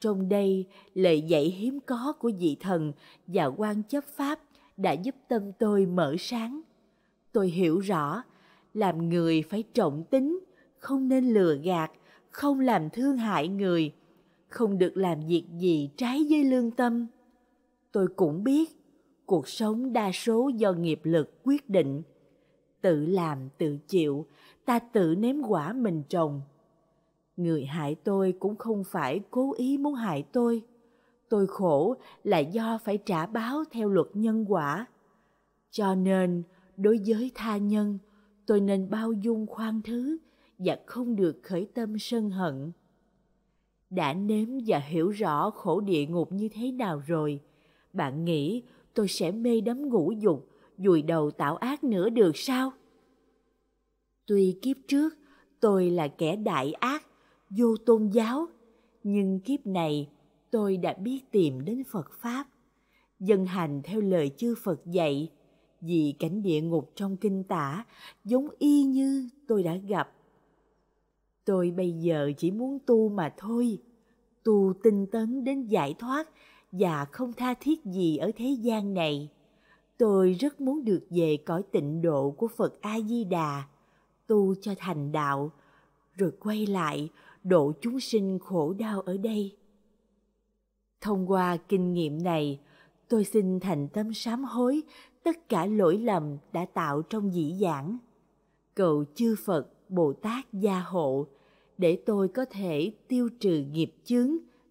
trong đây lời dạy hiếm có của vị thần và quan chấp pháp đã giúp tâm tôi mở sáng. Tôi hiểu rõ, làm người phải trọng tính, không nên lừa gạt, không làm thương hại người – không được làm việc gì trái với lương tâm tôi cũng biết cuộc sống đa số do nghiệp lực quyết định tự làm tự chịu ta tự nếm quả mình trồng người hại tôi cũng không phải cố ý muốn hại tôi tôi khổ là do phải trả báo theo luật nhân quả cho nên đối với tha nhân tôi nên bao dung khoan thứ và không được khởi tâm sân hận đã nếm và hiểu rõ khổ địa ngục như thế nào rồi bạn nghĩ tôi sẽ mê đắm ngũ dục vùi đầu tạo ác nữa được sao tuy kiếp trước tôi là kẻ đại ác vô tôn giáo nhưng kiếp này tôi đã biết tìm đến phật pháp dân hành theo lời chư phật dạy vì cảnh địa ngục trong kinh tả giống y như tôi đã gặp tôi bây giờ chỉ muốn tu mà thôi tu tinh tấn đến giải thoát và không tha thiết gì ở thế gian này tôi rất muốn được về cõi tịnh độ của phật a di đà tu cho thành đạo rồi quay lại độ chúng sinh khổ đau ở đây thông qua kinh nghiệm này tôi xin thành tâm sám hối tất cả lỗi lầm đã tạo trong dĩ giảng cầu chư phật bồ tát gia hộ để tôi có thể tiêu trừ nghiệp chướng,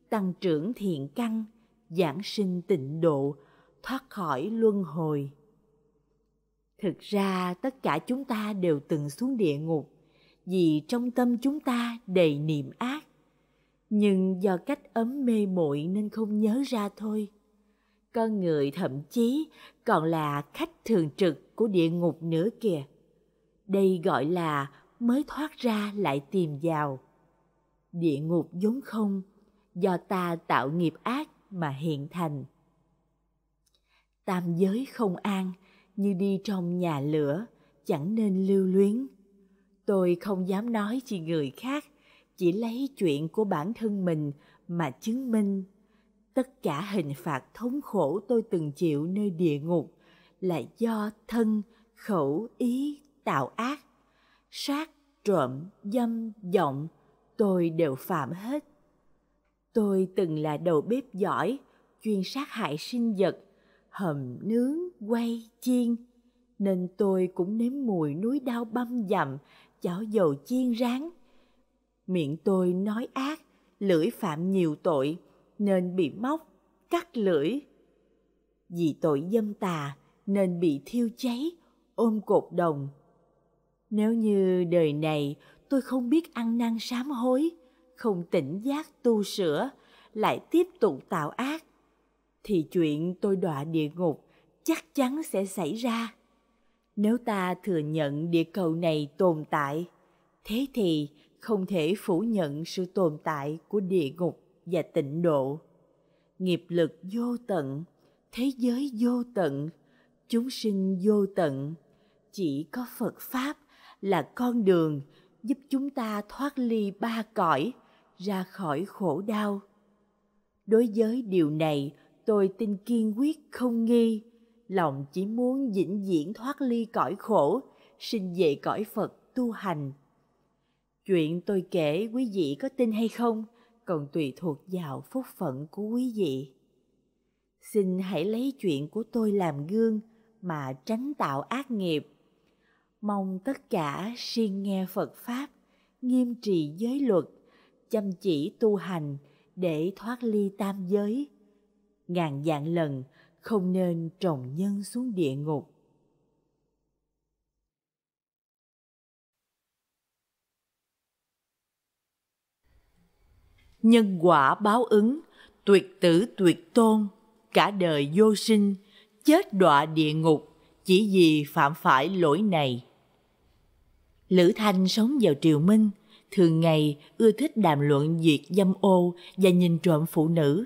tăng trưởng thiện căn, giảng sinh tịnh độ, thoát khỏi luân hồi. Thực ra tất cả chúng ta đều từng xuống địa ngục vì trong tâm chúng ta đầy niệm ác. Nhưng do cách ấm mê muội nên không nhớ ra thôi. Con người thậm chí còn là khách thường trực của địa ngục nữa kìa. Đây gọi là mới thoát ra lại tìm vào địa ngục vốn không do ta tạo nghiệp ác mà hiện thành tam giới không an như đi trong nhà lửa chẳng nên lưu luyến tôi không dám nói chi người khác chỉ lấy chuyện của bản thân mình mà chứng minh tất cả hình phạt thống khổ tôi từng chịu nơi địa ngục là do thân khẩu ý tạo ác sát, trộm, dâm, vọng, tôi đều phạm hết. Tôi từng là đầu bếp giỏi, chuyên sát hại sinh vật, hầm nướng, quay, chiên, nên tôi cũng nếm mùi núi đau băm dặm, chảo dầu chiên rán. Miệng tôi nói ác, lưỡi phạm nhiều tội, nên bị móc, cắt lưỡi. Vì tội dâm tà nên bị thiêu cháy, ôm cột đồng, nếu như đời này tôi không biết ăn năn sám hối, không tỉnh giác tu sửa, lại tiếp tục tạo ác, thì chuyện tôi đọa địa ngục chắc chắn sẽ xảy ra. Nếu ta thừa nhận địa cầu này tồn tại, thế thì không thể phủ nhận sự tồn tại của địa ngục và tịnh độ. Nghiệp lực vô tận, thế giới vô tận, chúng sinh vô tận, chỉ có Phật Pháp là con đường giúp chúng ta thoát ly ba cõi ra khỏi khổ đau đối với điều này tôi tin kiên quyết không nghi lòng chỉ muốn vĩnh viễn thoát ly cõi khổ sinh về cõi phật tu hành chuyện tôi kể quý vị có tin hay không còn tùy thuộc vào phúc phận của quý vị xin hãy lấy chuyện của tôi làm gương mà tránh tạo ác nghiệp mong tất cả siêng nghe phật pháp nghiêm trì giới luật chăm chỉ tu hành để thoát ly tam giới ngàn vạn lần không nên trồng nhân xuống địa ngục nhân quả báo ứng tuyệt tử tuyệt tôn cả đời vô sinh chết đọa địa ngục chỉ vì phạm phải lỗi này Lữ Thanh sống vào triều minh, thường ngày ưa thích đàm luận việc dâm ô và nhìn trộm phụ nữ.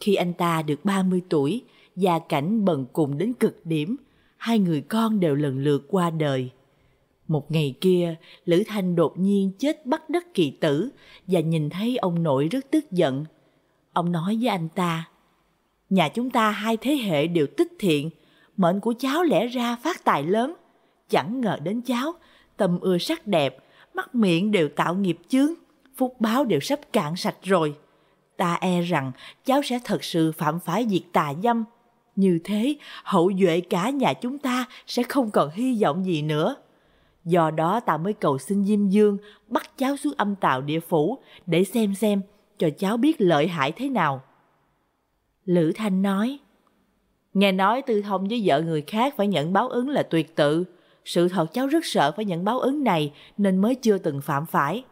Khi anh ta được 30 tuổi, gia cảnh bần cùng đến cực điểm, hai người con đều lần lượt qua đời. Một ngày kia, Lữ Thanh đột nhiên chết bắt đất kỳ tử và nhìn thấy ông nội rất tức giận. Ông nói với anh ta, nhà chúng ta hai thế hệ đều tích thiện, mệnh của cháu lẽ ra phát tài lớn. Chẳng ngờ đến cháu tâm ưa sắc đẹp, mắt miệng đều tạo nghiệp chướng, phúc báo đều sắp cạn sạch rồi. Ta e rằng cháu sẽ thật sự phạm phải việc tà dâm. Như thế, hậu duệ cả nhà chúng ta sẽ không còn hy vọng gì nữa. Do đó ta mới cầu xin Diêm Dương bắt cháu xuống âm tàu địa phủ để xem xem cho cháu biết lợi hại thế nào. Lữ Thanh nói, Nghe nói tư thông với vợ người khác phải nhận báo ứng là tuyệt tự, sự thật cháu rất sợ phải nhận báo ứng này nên mới chưa từng phạm phải.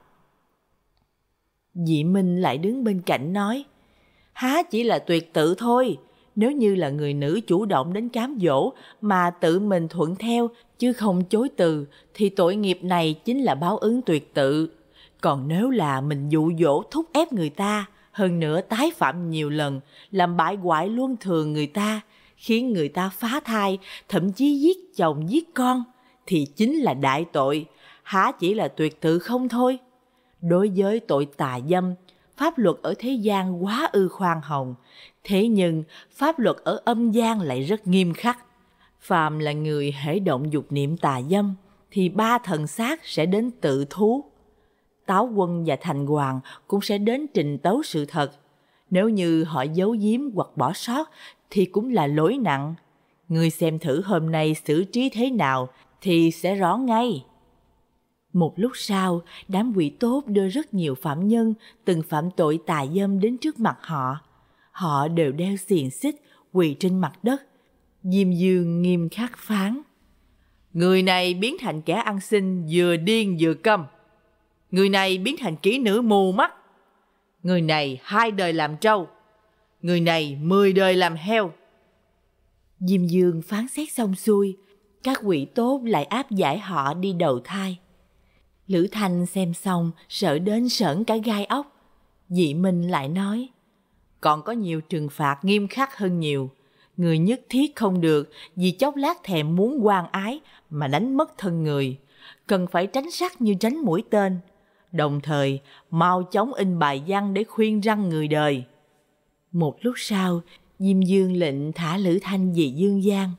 Dị Minh lại đứng bên cạnh nói, há chỉ là tuyệt tự thôi, nếu như là người nữ chủ động đến cám dỗ mà tự mình thuận theo chứ không chối từ thì tội nghiệp này chính là báo ứng tuyệt tự. Còn nếu là mình dụ dỗ thúc ép người ta, hơn nữa tái phạm nhiều lần, làm bại hoại luôn thường người ta, khiến người ta phá thai, thậm chí giết chồng giết con – thì chính là đại tội, há chỉ là tuyệt tự không thôi. Đối với tội tà dâm, pháp luật ở thế gian quá ư khoan hồng, thế nhưng pháp luật ở âm gian lại rất nghiêm khắc. Phàm là người hễ động dục niệm tà dâm, thì ba thần sát sẽ đến tự thú. Táo quân và thành hoàng cũng sẽ đến trình tấu sự thật. Nếu như họ giấu giếm hoặc bỏ sót thì cũng là lỗi nặng. Người xem thử hôm nay xử trí thế nào thì sẽ rõ ngay. Một lúc sau, đám quỷ tốt đưa rất nhiều phạm nhân từng phạm tội tà dâm đến trước mặt họ. Họ đều đeo xiềng xích, quỳ trên mặt đất. Diêm dương nghiêm khắc phán. Người này biến thành kẻ ăn xin vừa điên vừa câm. Người này biến thành kỹ nữ mù mắt. Người này hai đời làm trâu. Người này mười đời làm heo. Diêm dương phán xét xong xuôi, các quỷ tốt lại áp giải họ đi đầu thai. Lữ Thanh xem xong, sợ đến sởn cả gai ốc. Dị Minh lại nói, còn có nhiều trừng phạt nghiêm khắc hơn nhiều. Người nhất thiết không được vì chốc lát thèm muốn quan ái mà đánh mất thân người. Cần phải tránh sắc như tránh mũi tên. Đồng thời, mau chóng in bài văn để khuyên răng người đời. Một lúc sau, Diêm Dương lệnh thả Lữ Thanh về Dương Giang.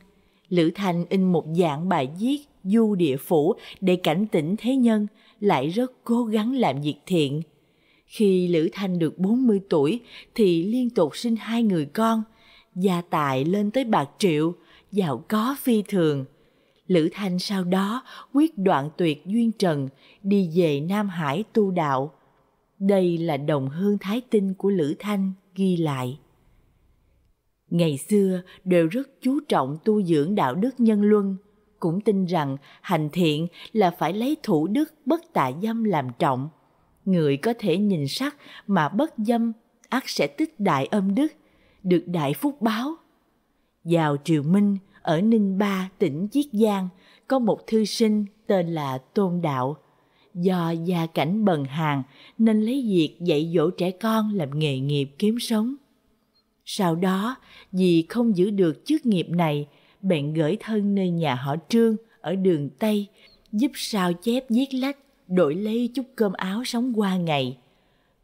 Lữ Thành in một dạng bài viết du địa phủ để cảnh tỉnh thế nhân, lại rất cố gắng làm việc thiện. Khi Lữ Thanh được 40 tuổi thì liên tục sinh hai người con, gia tài lên tới bạc triệu, giàu có phi thường. Lữ Thanh sau đó quyết đoạn tuyệt duyên trần, đi về Nam Hải tu đạo. Đây là đồng hương thái tinh của Lữ Thanh ghi lại ngày xưa đều rất chú trọng tu dưỡng đạo đức nhân luân cũng tin rằng hành thiện là phải lấy thủ đức bất tà dâm làm trọng người có thể nhìn sắc mà bất dâm ắt sẽ tích đại âm đức được đại phúc báo vào triều minh ở ninh ba tỉnh chiết giang có một thư sinh tên là tôn đạo do gia cảnh bần hàn nên lấy việc dạy dỗ trẻ con làm nghề nghiệp kiếm sống sau đó, vì không giữ được chức nghiệp này, bèn gửi thân nơi nhà họ Trương ở đường Tây, giúp sao chép viết lách, đổi lấy chút cơm áo sống qua ngày.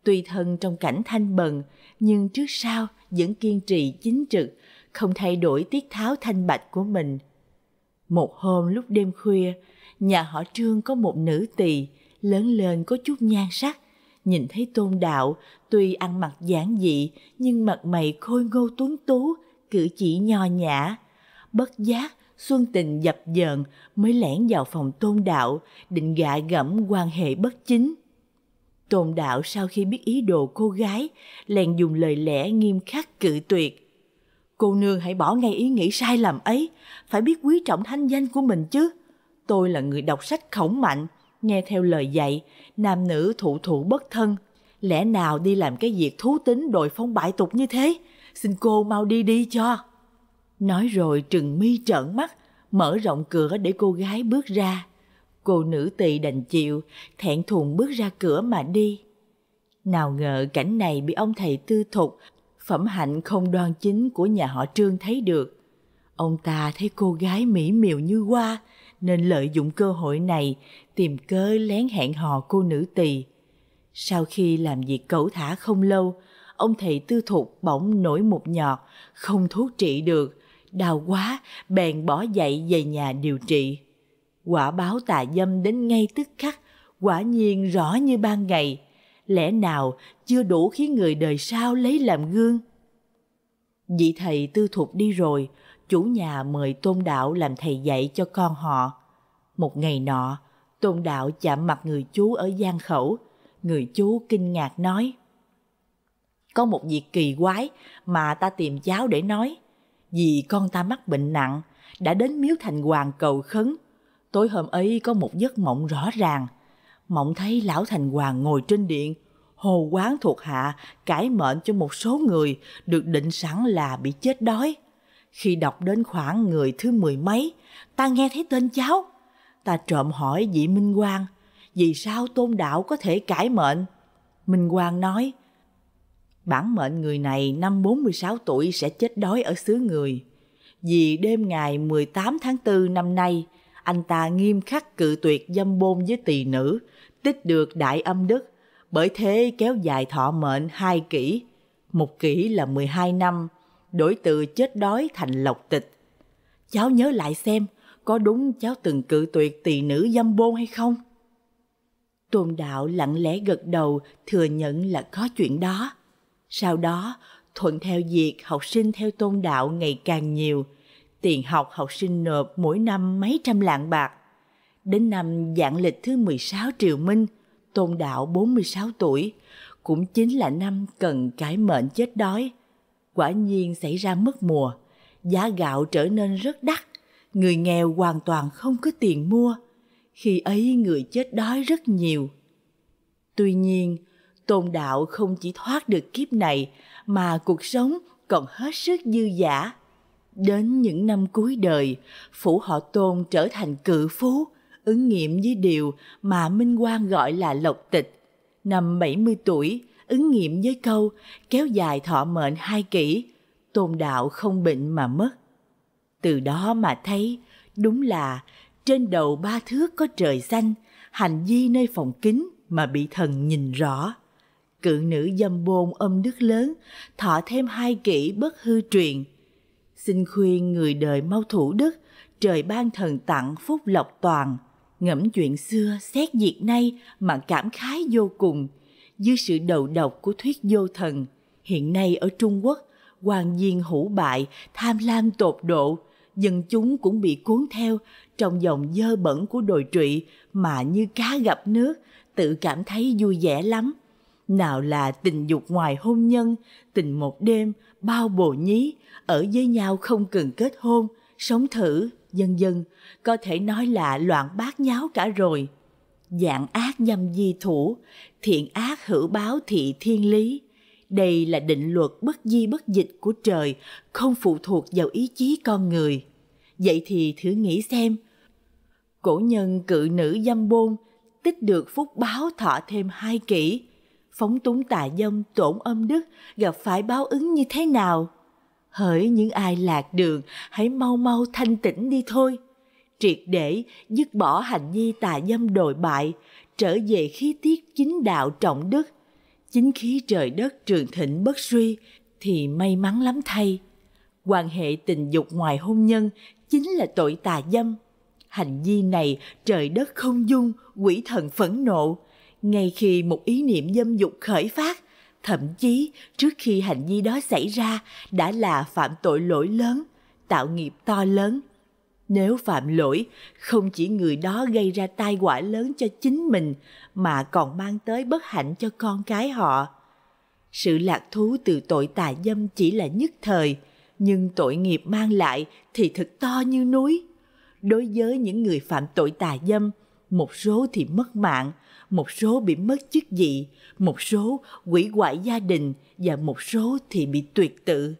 Tuy thân trong cảnh thanh bần, nhưng trước sau vẫn kiên trì chính trực, không thay đổi tiết tháo thanh bạch của mình. Một hôm lúc đêm khuya, nhà họ Trương có một nữ tỳ lớn lên có chút nhan sắc, Nhìn thấy tôn đạo, tuy ăn mặc giản dị, nhưng mặt mày khôi ngô tuấn tú, cử chỉ nho nhã. Bất giác, Xuân Tình dập dờn mới lẻn vào phòng tôn đạo, định gạ gẫm quan hệ bất chính. Tôn đạo sau khi biết ý đồ cô gái, liền dùng lời lẽ nghiêm khắc cự tuyệt. Cô nương hãy bỏ ngay ý nghĩ sai lầm ấy, phải biết quý trọng thanh danh của mình chứ. Tôi là người đọc sách khổng mạnh, nghe theo lời dạy, nam nữ thụ thụ bất thân, lẽ nào đi làm cái việc thú tính đội phong bại tục như thế? Xin cô mau đi đi cho. Nói rồi trừng mi trợn mắt, mở rộng cửa để cô gái bước ra. Cô nữ tỳ đành chịu, thẹn thùng bước ra cửa mà đi. Nào ngờ cảnh này bị ông thầy tư thục, phẩm hạnh không đoan chính của nhà họ Trương thấy được. Ông ta thấy cô gái mỹ miều như hoa, nên lợi dụng cơ hội này tìm cớ lén hẹn hò cô nữ tỳ. Sau khi làm việc cẩu thả không lâu, ông thầy tư thục bỗng nổi một nhọt, không thuốc trị được, đau quá, bèn bỏ dậy về nhà điều trị. Quả báo tà dâm đến ngay tức khắc, quả nhiên rõ như ban ngày. Lẽ nào chưa đủ khiến người đời sau lấy làm gương? Vị thầy tư thục đi rồi, chủ nhà mời tôn đạo làm thầy dạy cho con họ. Một ngày nọ, Tôn Đạo chạm mặt người chú ở gian khẩu. Người chú kinh ngạc nói. Có một việc kỳ quái mà ta tìm cháu để nói. Vì con ta mắc bệnh nặng, đã đến miếu thành hoàng cầu khấn. Tối hôm ấy có một giấc mộng rõ ràng. Mộng thấy lão thành hoàng ngồi trên điện, hồ quán thuộc hạ cải mệnh cho một số người được định sẵn là bị chết đói. Khi đọc đến khoảng người thứ mười mấy, ta nghe thấy tên cháu – ta trộm hỏi vị Minh Quang, vì sao tôn đạo có thể cải mệnh? Minh Quang nói, bản mệnh người này năm 46 tuổi sẽ chết đói ở xứ người. Vì đêm ngày 18 tháng 4 năm nay, anh ta nghiêm khắc cự tuyệt dâm bôn với tỳ nữ, tích được đại âm đức, bởi thế kéo dài thọ mệnh hai kỷ. Một kỷ là 12 năm, đổi từ chết đói thành lộc tịch. Cháu nhớ lại xem, có đúng cháu từng cự tuyệt tỳ nữ dâm bôn hay không? Tôn đạo lặng lẽ gật đầu thừa nhận là có chuyện đó. Sau đó, thuận theo việc học sinh theo tôn đạo ngày càng nhiều, tiền học học sinh nộp mỗi năm mấy trăm lạng bạc. Đến năm dạng lịch thứ 16 Triều Minh, tôn đạo 46 tuổi, cũng chính là năm cần cải mệnh chết đói. Quả nhiên xảy ra mất mùa, giá gạo trở nên rất đắt, người nghèo hoàn toàn không có tiền mua khi ấy người chết đói rất nhiều tuy nhiên tôn đạo không chỉ thoát được kiếp này mà cuộc sống còn hết sức dư giả đến những năm cuối đời phủ họ tôn trở thành cự phú ứng nghiệm với điều mà minh quang gọi là lộc tịch năm 70 tuổi ứng nghiệm với câu kéo dài thọ mệnh hai kỷ tôn đạo không bệnh mà mất từ đó mà thấy, đúng là trên đầu ba thước có trời xanh, hành vi nơi phòng kính mà bị thần nhìn rõ. Cự nữ dâm bôn âm đức lớn, thọ thêm hai kỷ bất hư truyền. Xin khuyên người đời mau thủ đức, trời ban thần tặng phúc lộc toàn. Ngẫm chuyện xưa, xét diệt nay mà cảm khái vô cùng. Dưới sự đầu độc của thuyết vô thần, hiện nay ở Trung Quốc, hoàng viên hữu bại, tham lam tột độ, dân chúng cũng bị cuốn theo trong dòng dơ bẩn của đồi trụy mà như cá gặp nước, tự cảm thấy vui vẻ lắm. Nào là tình dục ngoài hôn nhân, tình một đêm, bao bồ nhí, ở với nhau không cần kết hôn, sống thử, dân dân, có thể nói là loạn bát nháo cả rồi. Dạng ác nhâm di thủ, thiện ác hữu báo thị thiên lý đây là định luật bất di bất dịch của trời không phụ thuộc vào ý chí con người vậy thì thử nghĩ xem cổ nhân cự nữ dâm bôn tích được phúc báo thọ thêm hai kỷ phóng túng tà dâm tổn âm đức gặp phải báo ứng như thế nào hỡi những ai lạc đường hãy mau mau thanh tĩnh đi thôi triệt để dứt bỏ hành vi tà dâm đồi bại trở về khí tiết chính đạo trọng đức chính khí trời đất trường thịnh bất suy thì may mắn lắm thay. Quan hệ tình dục ngoài hôn nhân chính là tội tà dâm. Hành vi này trời đất không dung, quỷ thần phẫn nộ. Ngay khi một ý niệm dâm dục khởi phát, thậm chí trước khi hành vi đó xảy ra đã là phạm tội lỗi lớn, tạo nghiệp to lớn nếu phạm lỗi không chỉ người đó gây ra tai họa lớn cho chính mình mà còn mang tới bất hạnh cho con cái họ sự lạc thú từ tội tà dâm chỉ là nhất thời nhưng tội nghiệp mang lại thì thật to như núi đối với những người phạm tội tà dâm một số thì mất mạng một số bị mất chức vị một số quỷ hoại gia đình và một số thì bị tuyệt tự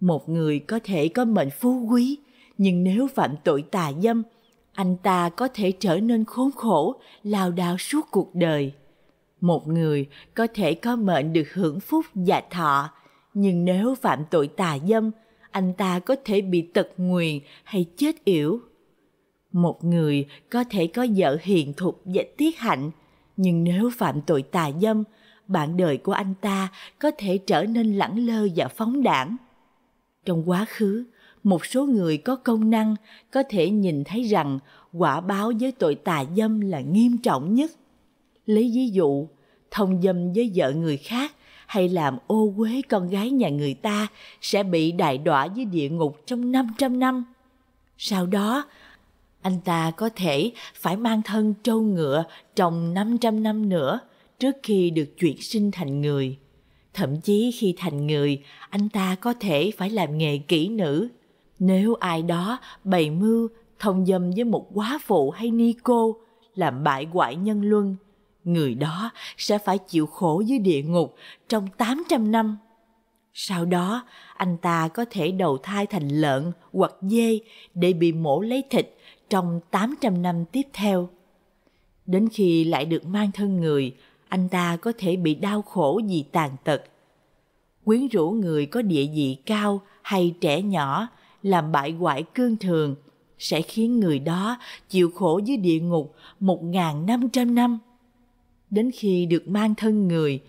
một người có thể có mệnh phú quý nhưng nếu phạm tội tà dâm anh ta có thể trở nên khốn khổ lao đao suốt cuộc đời một người có thể có mệnh được hưởng phúc và thọ nhưng nếu phạm tội tà dâm anh ta có thể bị tật nguyền hay chết yểu một người có thể có vợ hiền thục và tiết hạnh nhưng nếu phạm tội tà dâm bạn đời của anh ta có thể trở nên lẳng lơ và phóng đảng trong quá khứ một số người có công năng có thể nhìn thấy rằng quả báo với tội tà dâm là nghiêm trọng nhất lấy ví dụ thông dâm với vợ người khác hay làm ô uế con gái nhà người ta sẽ bị đại đọa với địa ngục trong 500 năm. Sau đó, anh ta có thể phải mang thân trâu ngựa trong 500 năm nữa trước khi được chuyển sinh thành người. Thậm chí khi thành người, anh ta có thể phải làm nghề kỹ nữ nếu ai đó bày mưu thông dâm với một quá phụ hay ni cô, làm bại hoại nhân luân, người đó sẽ phải chịu khổ dưới địa ngục trong 800 năm. Sau đó, anh ta có thể đầu thai thành lợn hoặc dê để bị mổ lấy thịt trong 800 năm tiếp theo. Đến khi lại được mang thân người, anh ta có thể bị đau khổ vì tàn tật. Quyến rũ người có địa vị cao hay trẻ nhỏ làm bại hoại cương thường sẽ khiến người đó chịu khổ dưới địa ngục một năm trăm năm. Đến khi được mang thân người,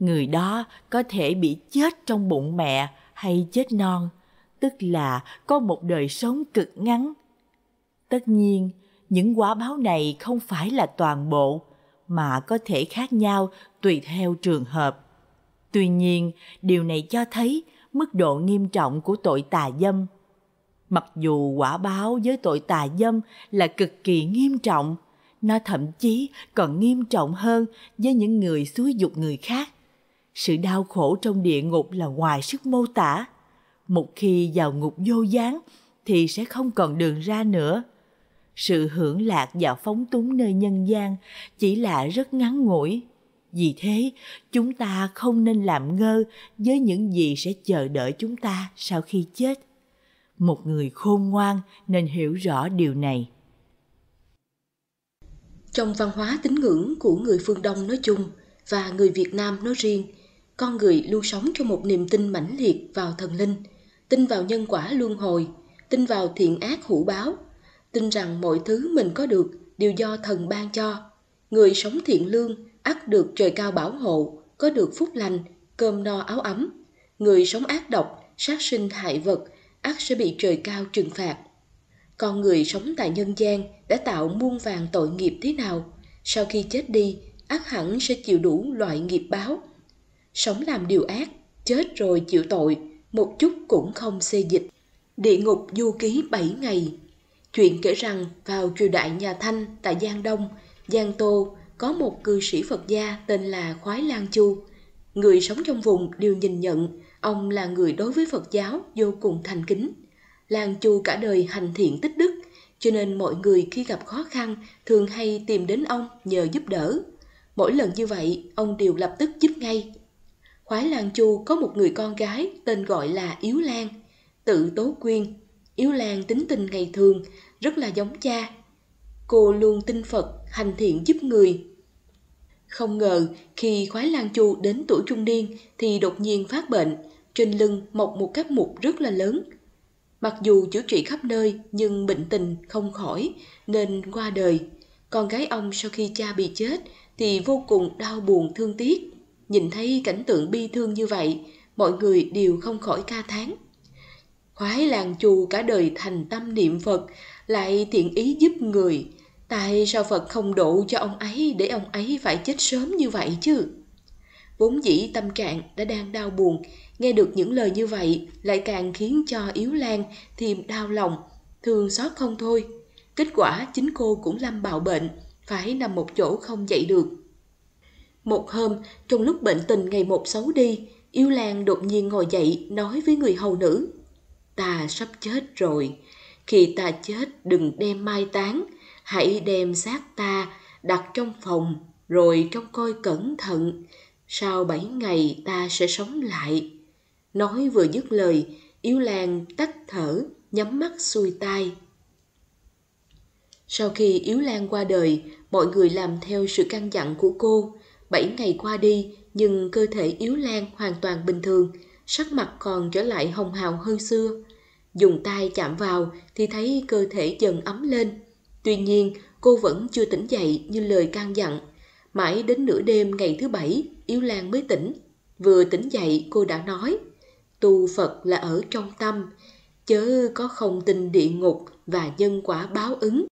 người đó có thể bị chết trong bụng mẹ hay chết non, tức là có một đời sống cực ngắn. Tất nhiên, những quả báo này không phải là toàn bộ, mà có thể khác nhau tùy theo trường hợp. Tuy nhiên, điều này cho thấy mức độ nghiêm trọng của tội tà dâm mặc dù quả báo với tội tà dâm là cực kỳ nghiêm trọng nó thậm chí còn nghiêm trọng hơn với những người xúi dục người khác sự đau khổ trong địa ngục là ngoài sức mô tả một khi vào ngục vô gián thì sẽ không còn đường ra nữa sự hưởng lạc và phóng túng nơi nhân gian chỉ là rất ngắn ngủi vì thế chúng ta không nên làm ngơ với những gì sẽ chờ đợi chúng ta sau khi chết một người khôn ngoan nên hiểu rõ điều này trong văn hóa tín ngưỡng của người phương đông nói chung và người việt nam nói riêng con người luôn sống trong một niềm tin mãnh liệt vào thần linh tin vào nhân quả luân hồi tin vào thiện ác hữu báo tin rằng mọi thứ mình có được đều do thần ban cho người sống thiện lương ắt được trời cao bảo hộ có được phúc lành cơm no áo ấm người sống ác độc sát sinh hại vật ác sẽ bị trời cao trừng phạt. Con người sống tại nhân gian đã tạo muôn vàng tội nghiệp thế nào, sau khi chết đi, ác hẳn sẽ chịu đủ loại nghiệp báo. Sống làm điều ác, chết rồi chịu tội, một chút cũng không xê dịch. Địa ngục du ký 7 ngày Chuyện kể rằng vào triều đại nhà Thanh tại Giang Đông, Giang Tô có một cư sĩ Phật gia tên là Khoái Lan Chu. Người sống trong vùng đều nhìn nhận Ông là người đối với Phật giáo vô cùng thành kính. Lan Chu cả đời hành thiện tích đức, cho nên mọi người khi gặp khó khăn thường hay tìm đến ông nhờ giúp đỡ. Mỗi lần như vậy, ông đều lập tức giúp ngay. Khoái Lan Chu có một người con gái tên gọi là Yếu Lan, tự Tố Quyên. Yếu Lan tính tình ngày thường, rất là giống cha. Cô luôn tin Phật, hành thiện giúp người. Không ngờ, khi Khoái Lan Chu đến tuổi trung niên thì đột nhiên phát bệnh – trên lưng mọc một cái mục rất là lớn. Mặc dù chữa trị khắp nơi nhưng bệnh tình không khỏi nên qua đời. Con gái ông sau khi cha bị chết thì vô cùng đau buồn thương tiếc. Nhìn thấy cảnh tượng bi thương như vậy, mọi người đều không khỏi ca thán. Khoái làng chù cả đời thành tâm niệm Phật, lại thiện ý giúp người. Tại sao Phật không độ cho ông ấy để ông ấy phải chết sớm như vậy chứ? Vốn dĩ tâm trạng đã đang đau buồn, Nghe được những lời như vậy lại càng khiến cho Yếu Lan thêm đau lòng, thương xót không thôi. Kết quả chính cô cũng lâm bạo bệnh, phải nằm một chỗ không dậy được. Một hôm, trong lúc bệnh tình ngày một xấu đi, Yêu Lan đột nhiên ngồi dậy nói với người hầu nữ. Ta sắp chết rồi, khi ta chết đừng đem mai táng, hãy đem xác ta đặt trong phòng rồi trông coi cẩn thận. Sau bảy ngày ta sẽ sống lại. Nói vừa dứt lời, Yếu Lan tắt thở, nhắm mắt xuôi tai. Sau khi Yếu Lan qua đời, mọi người làm theo sự căn dặn của cô. Bảy ngày qua đi, nhưng cơ thể Yếu Lan hoàn toàn bình thường, sắc mặt còn trở lại hồng hào hơn xưa. Dùng tay chạm vào thì thấy cơ thể dần ấm lên. Tuy nhiên, cô vẫn chưa tỉnh dậy như lời can dặn. Mãi đến nửa đêm ngày thứ bảy, Yếu Lan mới tỉnh. Vừa tỉnh dậy, cô đã nói – tu phật là ở trong tâm chớ có không tin địa ngục và nhân quả báo ứng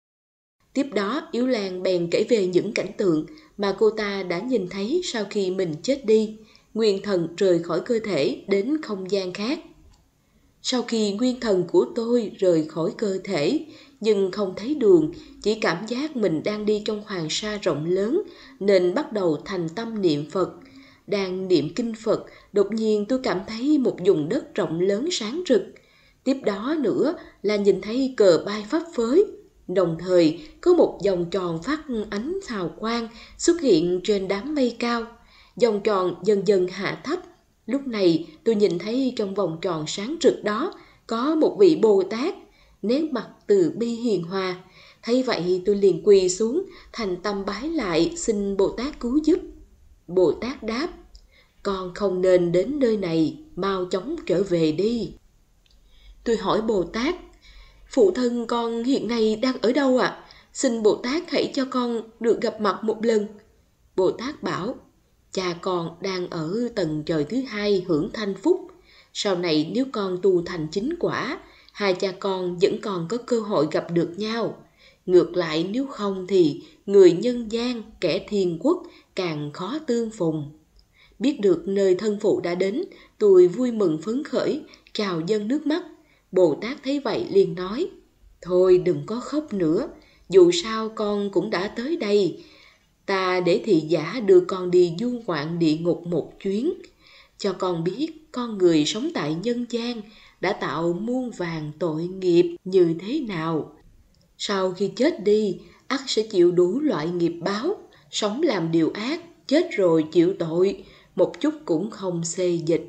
tiếp đó yếu lan bèn kể về những cảnh tượng mà cô ta đã nhìn thấy sau khi mình chết đi nguyên thần rời khỏi cơ thể đến không gian khác sau khi nguyên thần của tôi rời khỏi cơ thể nhưng không thấy đường chỉ cảm giác mình đang đi trong hoàng sa rộng lớn nên bắt đầu thành tâm niệm phật đang niệm kinh Phật, đột nhiên tôi cảm thấy một vùng đất rộng lớn sáng rực. Tiếp đó nữa là nhìn thấy cờ bay pháp phới, đồng thời có một vòng tròn phát ánh hào quang xuất hiện trên đám mây cao. Dòng tròn dần dần hạ thấp. Lúc này tôi nhìn thấy trong vòng tròn sáng rực đó có một vị Bồ Tát, nét mặt từ bi hiền hòa. Thấy vậy tôi liền quỳ xuống, thành tâm bái lại xin Bồ Tát cứu giúp. Bồ Tát đáp, con không nên đến nơi này, mau chóng trở về đi. Tôi hỏi Bồ Tát, phụ thân con hiện nay đang ở đâu ạ? À? Xin Bồ Tát hãy cho con được gặp mặt một lần. Bồ Tát bảo, cha con đang ở tầng trời thứ hai hưởng thanh phúc. Sau này nếu con tu thành chính quả, hai cha con vẫn còn có cơ hội gặp được nhau. Ngược lại nếu không thì người nhân gian, kẻ thiên quốc càng khó tương phùng. Biết được nơi thân phụ đã đến, tôi vui mừng phấn khởi, chào dân nước mắt. Bồ Tát thấy vậy liền nói, Thôi đừng có khóc nữa, dù sao con cũng đã tới đây. Ta để thị giả đưa con đi du ngoạn địa ngục một chuyến, cho con biết con người sống tại nhân gian đã tạo muôn vàng tội nghiệp như thế nào. Sau khi chết đi, ắt sẽ chịu đủ loại nghiệp báo – sống làm điều ác, chết rồi chịu tội, một chút cũng không xê dịch.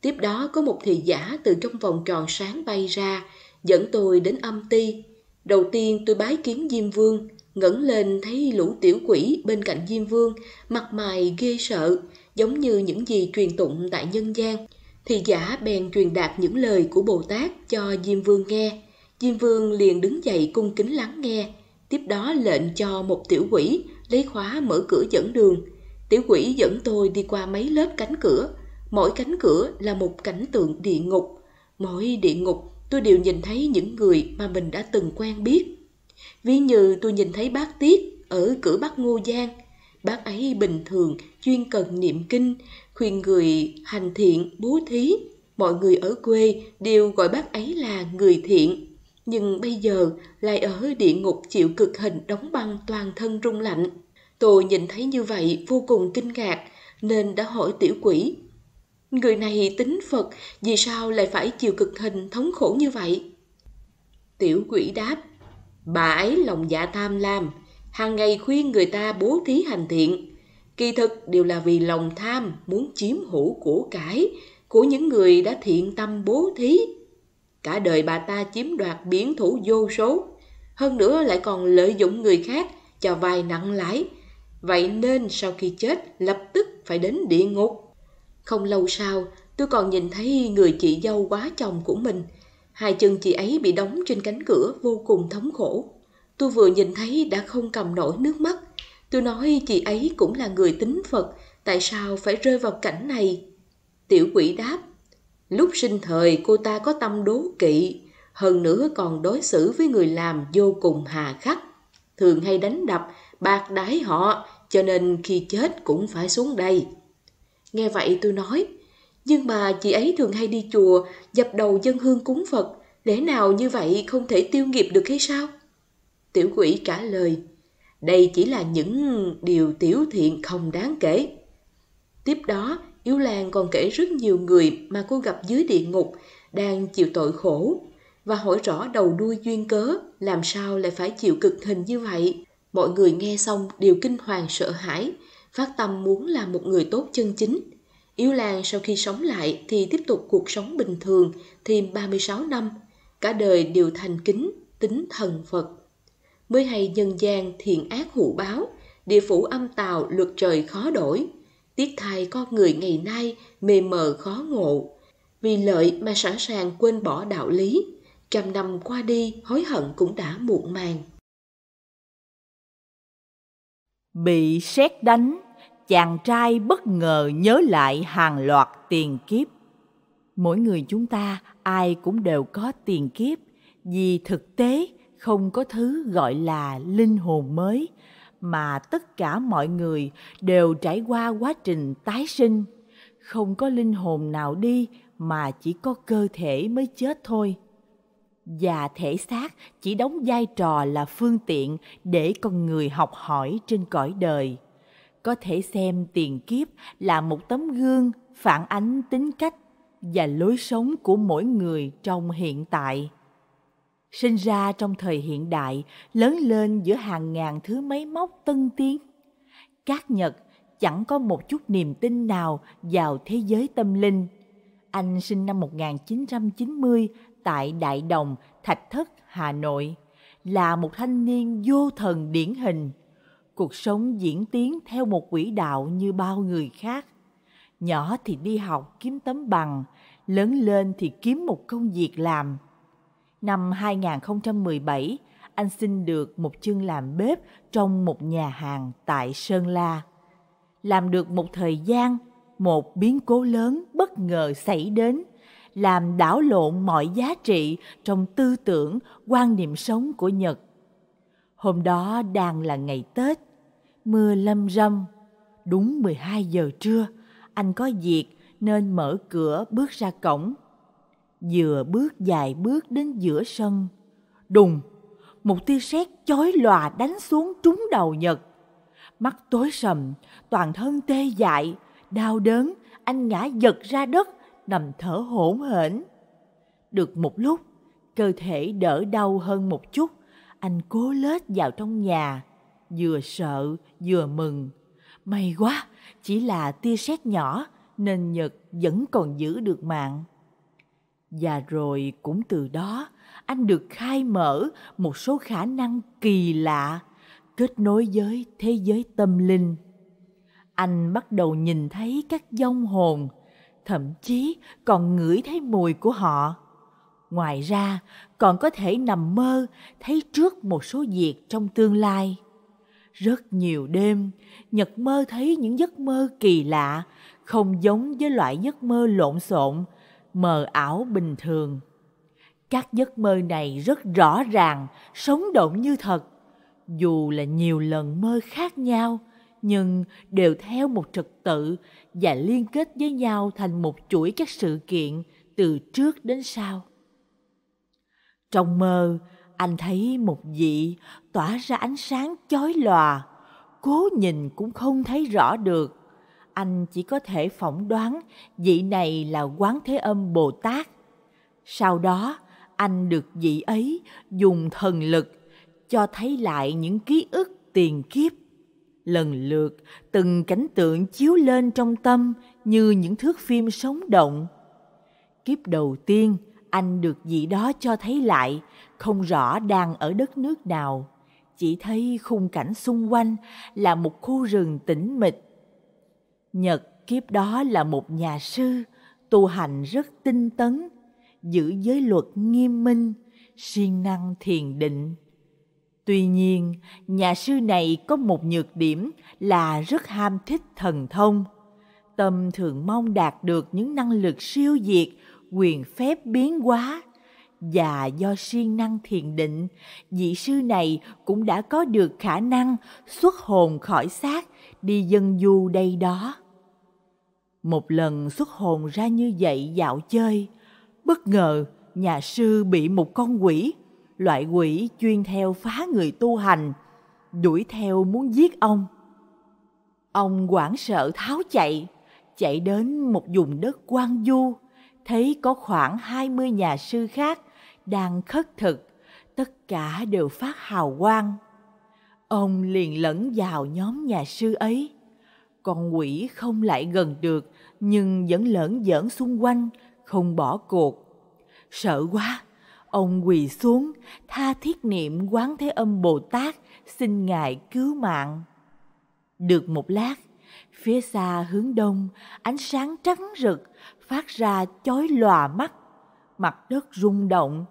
Tiếp đó có một thị giả từ trong vòng tròn sáng bay ra, dẫn tôi đến âm ti. Đầu tiên tôi bái kiến Diêm Vương, ngẩng lên thấy lũ tiểu quỷ bên cạnh Diêm Vương, mặt mày ghê sợ, giống như những gì truyền tụng tại nhân gian. Thị giả bèn truyền đạt những lời của Bồ Tát cho Diêm Vương nghe. Diêm Vương liền đứng dậy cung kính lắng nghe, tiếp đó lệnh cho một tiểu quỷ lấy khóa mở cửa dẫn đường. Tiểu quỷ dẫn tôi đi qua mấy lớp cánh cửa, mỗi cánh cửa là một cảnh tượng địa ngục. Mỗi địa ngục tôi đều nhìn thấy những người mà mình đã từng quen biết. Ví như tôi nhìn thấy bác Tiết ở cửa Bắc Ngô Giang. Bác ấy bình thường chuyên cần niệm kinh, khuyên người hành thiện, bố thí. Mọi người ở quê đều gọi bác ấy là người thiện. Nhưng bây giờ lại ở địa ngục chịu cực hình đóng băng toàn thân rung lạnh. Tôi nhìn thấy như vậy vô cùng kinh ngạc, nên đã hỏi tiểu quỷ. Người này tính Phật, vì sao lại phải chịu cực hình thống khổ như vậy? Tiểu quỷ đáp, bà ấy lòng dạ tham lam, hàng ngày khuyên người ta bố thí hành thiện. Kỳ thực đều là vì lòng tham muốn chiếm hữu của cải của những người đã thiện tâm bố thí. Cả đời bà ta chiếm đoạt biến thủ vô số, hơn nữa lại còn lợi dụng người khác cho vay nặng lãi, Vậy nên sau khi chết lập tức phải đến địa ngục. Không lâu sau, tôi còn nhìn thấy người chị dâu quá chồng của mình. Hai chân chị ấy bị đóng trên cánh cửa vô cùng thống khổ. Tôi vừa nhìn thấy đã không cầm nổi nước mắt. Tôi nói chị ấy cũng là người tính Phật, tại sao phải rơi vào cảnh này? Tiểu quỷ đáp, lúc sinh thời cô ta có tâm đố kỵ, hơn nữa còn đối xử với người làm vô cùng hà khắc. Thường hay đánh đập, bạc đái họ, cho nên khi chết cũng phải xuống đây. Nghe vậy tôi nói, nhưng mà chị ấy thường hay đi chùa, dập đầu dân hương cúng Phật, lẽ nào như vậy không thể tiêu nghiệp được hay sao? Tiểu quỷ trả lời, đây chỉ là những điều tiểu thiện không đáng kể. Tiếp đó, Yếu Lan còn kể rất nhiều người mà cô gặp dưới địa ngục đang chịu tội khổ và hỏi rõ đầu đuôi duyên cớ làm sao lại phải chịu cực hình như vậy. Mọi người nghe xong đều kinh hoàng sợ hãi, phát tâm muốn làm một người tốt chân chính. Yếu Lan sau khi sống lại thì tiếp tục cuộc sống bình thường thêm 36 năm, cả đời đều thành kính, tính thần Phật. Mới hay nhân gian thiện ác hữu báo, địa phủ âm tào luật trời khó đổi. Tiếc thay con người ngày nay mê mờ khó ngộ, vì lợi mà sẵn sàng quên bỏ đạo lý. Trăm năm qua đi, hối hận cũng đã muộn màng. Bị sét đánh, chàng trai bất ngờ nhớ lại hàng loạt tiền kiếp. Mỗi người chúng ta ai cũng đều có tiền kiếp, vì thực tế không có thứ gọi là linh hồn mới mà tất cả mọi người đều trải qua quá trình tái sinh không có linh hồn nào đi mà chỉ có cơ thể mới chết thôi và thể xác chỉ đóng vai trò là phương tiện để con người học hỏi trên cõi đời có thể xem tiền kiếp là một tấm gương phản ánh tính cách và lối sống của mỗi người trong hiện tại sinh ra trong thời hiện đại lớn lên giữa hàng ngàn thứ máy móc tân tiến các nhật chẳng có một chút niềm tin nào vào thế giới tâm linh anh sinh năm 1990 tại Đại Đồng, Thạch Thất, Hà Nội, là một thanh niên vô thần điển hình. Cuộc sống diễn tiến theo một quỹ đạo như bao người khác. Nhỏ thì đi học kiếm tấm bằng, lớn lên thì kiếm một công việc làm. Năm 2017, anh xin được một chân làm bếp trong một nhà hàng tại Sơn La. Làm được một thời gian, một biến cố lớn bất ngờ xảy đến – làm đảo lộn mọi giá trị trong tư tưởng, quan niệm sống của Nhật. Hôm đó đang là ngày Tết, mưa lâm râm. Đúng 12 giờ trưa, anh có việc nên mở cửa bước ra cổng. Vừa bước dài bước đến giữa sân, đùng, một tia sét chói lòa đánh xuống trúng đầu Nhật. Mắt tối sầm, toàn thân tê dại, đau đớn, anh ngã giật ra đất, nằm thở hổn hển. Được một lúc, cơ thể đỡ đau hơn một chút, anh cố lết vào trong nhà, vừa sợ vừa mừng. May quá, chỉ là tia sét nhỏ nên Nhật vẫn còn giữ được mạng. Và rồi cũng từ đó, anh được khai mở một số khả năng kỳ lạ kết nối với thế giới tâm linh. Anh bắt đầu nhìn thấy các vong hồn, thậm chí còn ngửi thấy mùi của họ. Ngoài ra, còn có thể nằm mơ thấy trước một số việc trong tương lai. Rất nhiều đêm, Nhật mơ thấy những giấc mơ kỳ lạ, không giống với loại giấc mơ lộn xộn, mờ ảo bình thường. Các giấc mơ này rất rõ ràng, sống động như thật. Dù là nhiều lần mơ khác nhau, nhưng đều theo một trật tự và liên kết với nhau thành một chuỗi các sự kiện từ trước đến sau. Trong mơ, anh thấy một vị tỏa ra ánh sáng chói lòa, cố nhìn cũng không thấy rõ được. Anh chỉ có thể phỏng đoán vị này là quán thế âm Bồ Tát. Sau đó, anh được vị ấy dùng thần lực cho thấy lại những ký ức tiền kiếp lần lượt từng cảnh tượng chiếu lên trong tâm như những thước phim sống động kiếp đầu tiên anh được gì đó cho thấy lại không rõ đang ở đất nước nào chỉ thấy khung cảnh xung quanh là một khu rừng tĩnh mịch nhật kiếp đó là một nhà sư tu hành rất tinh tấn giữ giới luật nghiêm minh siêng năng thiền định Tuy nhiên, nhà sư này có một nhược điểm là rất ham thích thần thông. Tâm thường mong đạt được những năng lực siêu diệt, quyền phép biến hóa. Và do siêng năng thiền định, vị sư này cũng đã có được khả năng xuất hồn khỏi xác, đi dân du đây đó. Một lần xuất hồn ra như vậy dạo chơi, bất ngờ nhà sư bị một con quỷ loại quỷ chuyên theo phá người tu hành, đuổi theo muốn giết ông. Ông hoảng sợ tháo chạy, chạy đến một vùng đất quan du, thấy có khoảng hai mươi nhà sư khác đang khất thực, tất cả đều phát hào quang. Ông liền lẫn vào nhóm nhà sư ấy. Con quỷ không lại gần được, nhưng vẫn lỡn giỡn xung quanh, không bỏ cuộc. Sợ quá, Ông quỳ xuống, tha thiết niệm quán thế âm Bồ Tát xin Ngài cứu mạng. Được một lát, phía xa hướng đông, ánh sáng trắng rực phát ra chói lòa mắt, mặt đất rung động,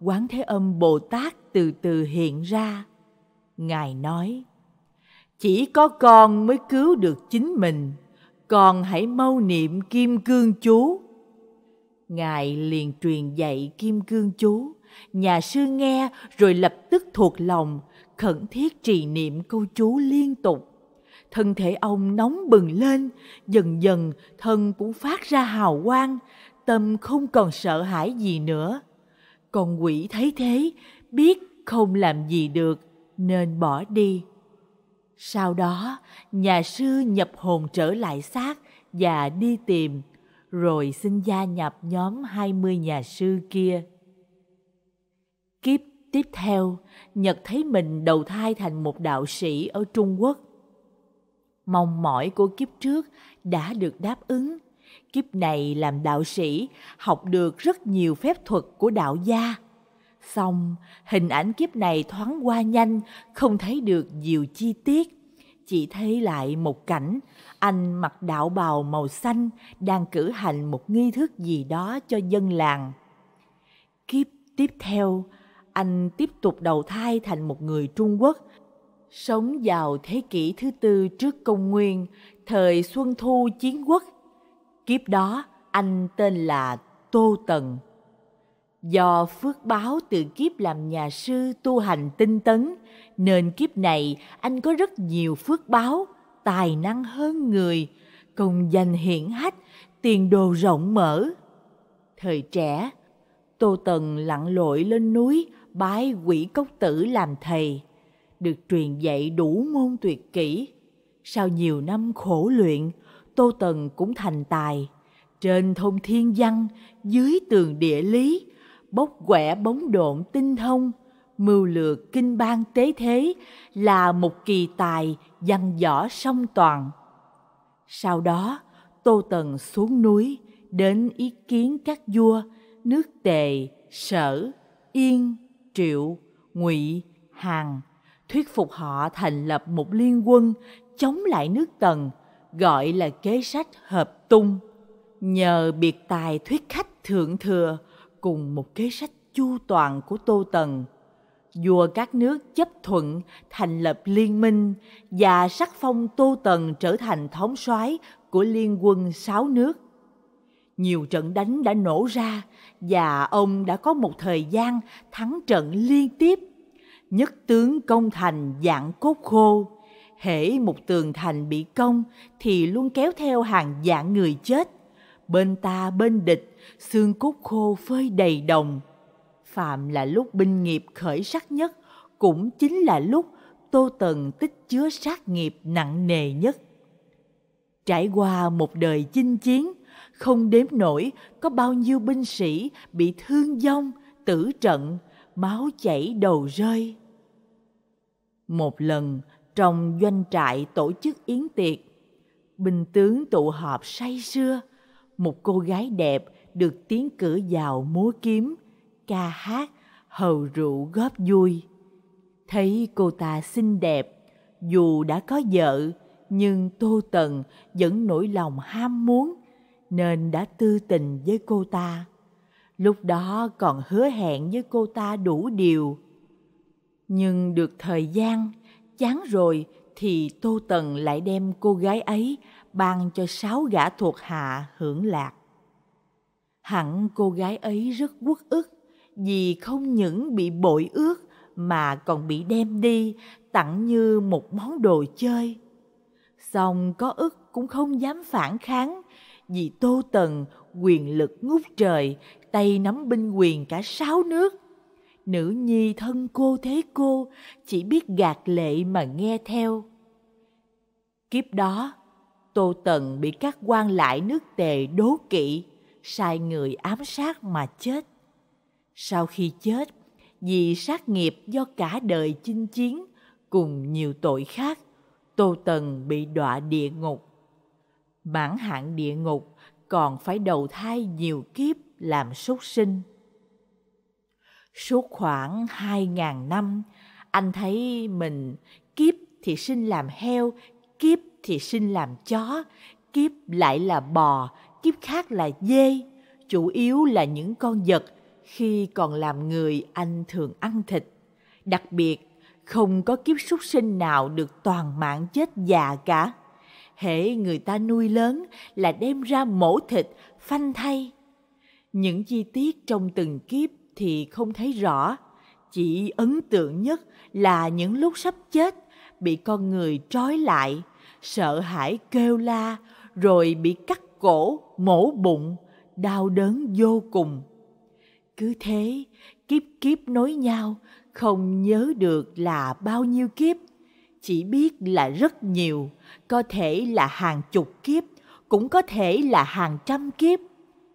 quán thế âm Bồ Tát từ từ hiện ra. Ngài nói, chỉ có con mới cứu được chính mình, con hãy mâu niệm kim cương chú Ngài liền truyền dạy Kim Cương Chú. Nhà sư nghe rồi lập tức thuộc lòng, khẩn thiết trì niệm câu chú liên tục. Thân thể ông nóng bừng lên, dần dần thân cũng phát ra hào quang, tâm không còn sợ hãi gì nữa. Còn quỷ thấy thế, biết không làm gì được nên bỏ đi. Sau đó, nhà sư nhập hồn trở lại xác và đi tìm rồi xin gia nhập nhóm 20 nhà sư kia. Kiếp tiếp theo, Nhật thấy mình đầu thai thành một đạo sĩ ở Trung Quốc. Mong mỏi của kiếp trước đã được đáp ứng. Kiếp này làm đạo sĩ, học được rất nhiều phép thuật của đạo gia. Xong, hình ảnh kiếp này thoáng qua nhanh, không thấy được nhiều chi tiết. Chỉ thấy lại một cảnh anh mặc đạo bào màu xanh đang cử hành một nghi thức gì đó cho dân làng. Kiếp tiếp theo, anh tiếp tục đầu thai thành một người Trung Quốc, sống vào thế kỷ thứ tư trước công nguyên, thời Xuân Thu Chiến Quốc. Kiếp đó, anh tên là Tô Tần. Do phước báo từ kiếp làm nhà sư tu hành tinh tấn, nên kiếp này anh có rất nhiều phước báo – tài năng hơn người, công danh hiển hách, tiền đồ rộng mở. Thời trẻ, Tô Tần lặn lội lên núi bái quỷ cốc tử làm thầy, được truyền dạy đủ môn tuyệt kỹ. Sau nhiều năm khổ luyện, Tô Tần cũng thành tài. Trên thông thiên văn, dưới tường địa lý, bốc quẻ bóng độn tinh thông, mưu lược kinh bang tế thế là một kỳ tài dằn võ song toàn. Sau đó, Tô Tần xuống núi đến ý kiến các vua nước Tề, Sở, Yên, Triệu, Ngụy, Hàn, thuyết phục họ thành lập một liên quân chống lại nước Tần, gọi là kế sách hợp tung. Nhờ biệt tài thuyết khách thượng thừa cùng một kế sách chu toàn của Tô Tần – vua các nước chấp thuận thành lập liên minh và sắc phong Tô Tần trở thành thống soái của liên quân sáu nước. Nhiều trận đánh đã nổ ra và ông đã có một thời gian thắng trận liên tiếp. Nhất tướng công thành dạng cốt khô, hễ một tường thành bị công thì luôn kéo theo hàng dạng người chết. Bên ta bên địch, xương cốt khô phơi đầy đồng, phạm là lúc binh nghiệp khởi sắc nhất, cũng chính là lúc Tô Tần tích chứa sát nghiệp nặng nề nhất. Trải qua một đời chinh chiến, không đếm nổi có bao nhiêu binh sĩ bị thương vong, tử trận, máu chảy đầu rơi. Một lần, trong doanh trại tổ chức yến tiệc, binh tướng tụ họp say sưa, một cô gái đẹp được tiến cử vào múa kiếm, ca hát, hầu rượu góp vui. Thấy cô ta xinh đẹp, dù đã có vợ, nhưng Tô Tần vẫn nổi lòng ham muốn, nên đã tư tình với cô ta. Lúc đó còn hứa hẹn với cô ta đủ điều. Nhưng được thời gian, chán rồi thì Tô Tần lại đem cô gái ấy ban cho sáu gã thuộc hạ hưởng lạc. Hẳn cô gái ấy rất uất ức vì không những bị bội ước mà còn bị đem đi tặng như một món đồ chơi. song có ức cũng không dám phản kháng vì Tô Tần quyền lực ngút trời, tay nắm binh quyền cả sáu nước. Nữ nhi thân cô thế cô, chỉ biết gạt lệ mà nghe theo. Kiếp đó, Tô Tần bị các quan lại nước tề đố kỵ, sai người ám sát mà chết sau khi chết vì sát nghiệp do cả đời chinh chiến cùng nhiều tội khác, Tô Tần bị đọa địa ngục. Mãn hạn địa ngục còn phải đầu thai nhiều kiếp làm súc sinh. Suốt khoảng hai ngàn năm, anh thấy mình kiếp thì sinh làm heo, kiếp thì sinh làm chó, kiếp lại là bò, kiếp khác là dê, chủ yếu là những con vật khi còn làm người anh thường ăn thịt đặc biệt không có kiếp súc sinh nào được toàn mạng chết già cả hễ người ta nuôi lớn là đem ra mổ thịt phanh thay những chi tiết trong từng kiếp thì không thấy rõ chỉ ấn tượng nhất là những lúc sắp chết bị con người trói lại sợ hãi kêu la rồi bị cắt cổ mổ bụng đau đớn vô cùng cứ thế kiếp kiếp nối nhau không nhớ được là bao nhiêu kiếp chỉ biết là rất nhiều có thể là hàng chục kiếp cũng có thể là hàng trăm kiếp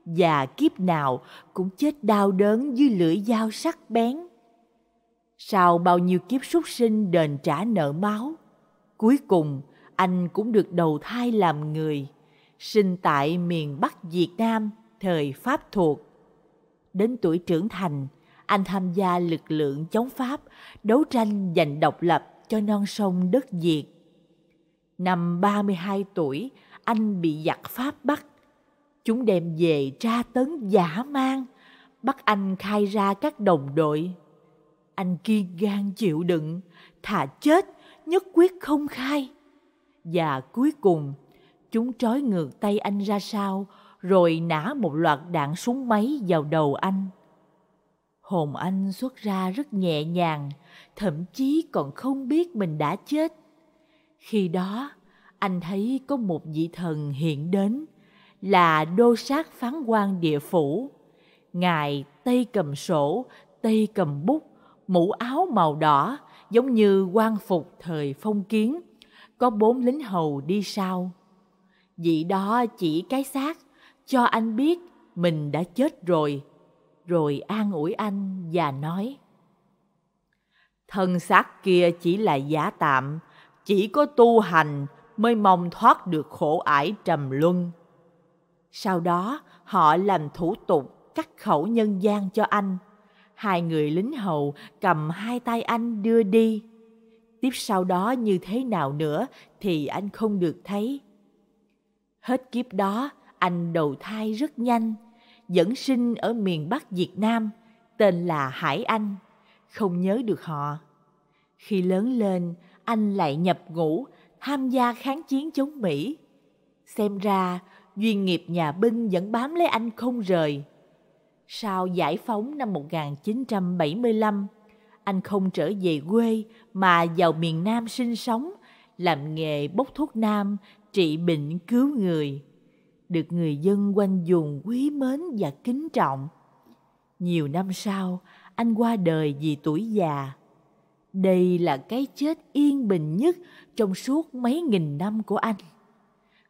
và kiếp nào cũng chết đau đớn dưới lưỡi dao sắc bén sau bao nhiêu kiếp súc sinh đền trả nợ máu cuối cùng anh cũng được đầu thai làm người sinh tại miền bắc việt nam thời pháp thuộc đến tuổi trưởng thành, anh tham gia lực lượng chống Pháp, đấu tranh giành độc lập cho non sông đất Việt. Năm 32 tuổi, anh bị giặc Pháp bắt. Chúng đem về tra tấn giả mang, bắt anh khai ra các đồng đội. Anh kiên gan chịu đựng, thà chết, nhất quyết không khai. Và cuối cùng, chúng trói ngược tay anh ra sau, rồi nã một loạt đạn súng máy vào đầu anh. Hồn anh xuất ra rất nhẹ nhàng, thậm chí còn không biết mình đã chết. Khi đó, anh thấy có một vị thần hiện đến là đô sát phán quan địa phủ. Ngài tay cầm sổ, tay cầm bút, mũ áo màu đỏ giống như quan phục thời phong kiến. Có bốn lính hầu đi sau. Vị đó chỉ cái xác cho anh biết mình đã chết rồi, rồi an ủi anh và nói. Thân xác kia chỉ là giả tạm, chỉ có tu hành mới mong thoát được khổ ải trầm luân. Sau đó, họ làm thủ tục cắt khẩu nhân gian cho anh. Hai người lính hầu cầm hai tay anh đưa đi. Tiếp sau đó như thế nào nữa thì anh không được thấy. Hết kiếp đó, anh đầu thai rất nhanh, dẫn sinh ở miền Bắc Việt Nam, tên là Hải Anh, không nhớ được họ. Khi lớn lên, anh lại nhập ngũ, tham gia kháng chiến chống Mỹ. Xem ra, duyên nghiệp nhà binh vẫn bám lấy anh không rời. Sau giải phóng năm 1975, anh không trở về quê mà vào miền Nam sinh sống, làm nghề bốc thuốc nam, trị bệnh cứu người được người dân quanh vùng quý mến và kính trọng. Nhiều năm sau, anh qua đời vì tuổi già. Đây là cái chết yên bình nhất trong suốt mấy nghìn năm của anh.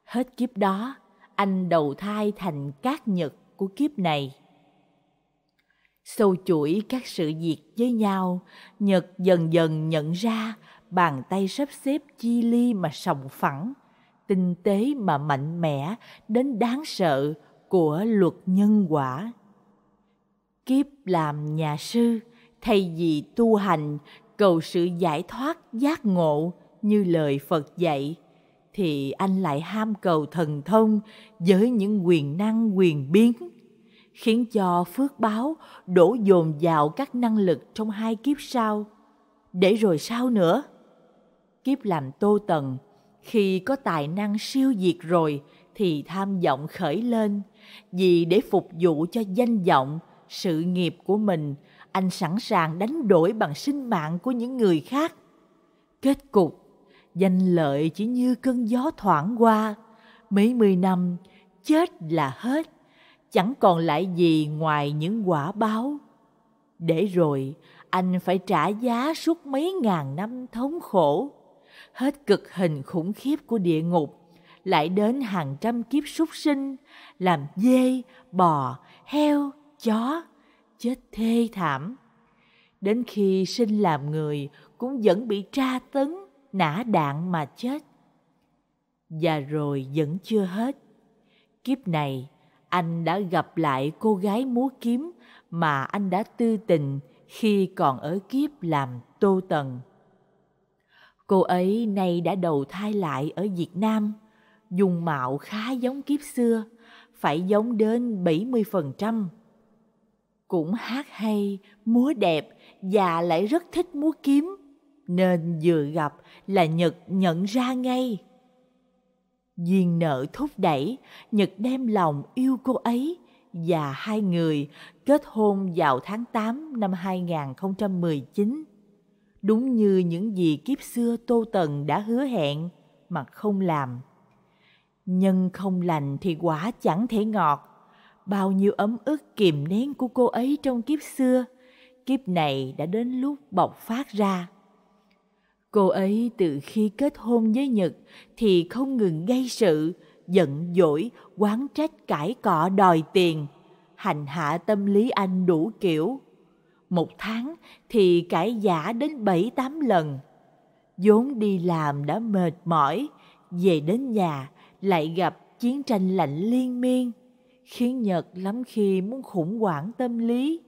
Hết kiếp đó, anh đầu thai thành cát nhật của kiếp này. Sâu chuỗi các sự việc với nhau, Nhật dần dần nhận ra bàn tay sắp xếp chi ly mà sòng phẳng tinh tế mà mạnh mẽ đến đáng sợ của luật nhân quả. Kiếp làm nhà sư, thay vì tu hành, cầu sự giải thoát giác ngộ như lời Phật dạy, thì anh lại ham cầu thần thông với những quyền năng quyền biến, khiến cho phước báo đổ dồn vào các năng lực trong hai kiếp sau. Để rồi sao nữa? Kiếp làm tô tần khi có tài năng siêu diệt rồi thì tham vọng khởi lên vì để phục vụ cho danh vọng sự nghiệp của mình anh sẵn sàng đánh đổi bằng sinh mạng của những người khác kết cục danh lợi chỉ như cơn gió thoảng qua mấy mươi năm chết là hết chẳng còn lại gì ngoài những quả báo để rồi anh phải trả giá suốt mấy ngàn năm thống khổ hết cực hình khủng khiếp của địa ngục, lại đến hàng trăm kiếp súc sinh, làm dê, bò, heo, chó, chết thê thảm. Đến khi sinh làm người cũng vẫn bị tra tấn, nã đạn mà chết. Và rồi vẫn chưa hết. Kiếp này, anh đã gặp lại cô gái múa kiếm mà anh đã tư tình khi còn ở kiếp làm tô tần. Cô ấy nay đã đầu thai lại ở Việt Nam, dùng mạo khá giống kiếp xưa, phải giống đến 70%. Cũng hát hay, múa đẹp và lại rất thích múa kiếm, nên vừa gặp là Nhật nhận ra ngay. Duyên nợ thúc đẩy, Nhật đem lòng yêu cô ấy và hai người kết hôn vào tháng 8 năm 2019 đúng như những gì kiếp xưa Tô Tần đã hứa hẹn mà không làm. Nhân không lành thì quả chẳng thể ngọt. Bao nhiêu ấm ức kìm nén của cô ấy trong kiếp xưa, kiếp này đã đến lúc bộc phát ra. Cô ấy từ khi kết hôn với Nhật thì không ngừng gây sự, giận dỗi, quán trách cãi cọ đòi tiền, hành hạ tâm lý anh đủ kiểu một tháng thì cải giả đến bảy tám lần. vốn đi làm đã mệt mỏi, về đến nhà lại gặp chiến tranh lạnh liên miên, khiến Nhật lắm khi muốn khủng hoảng tâm lý.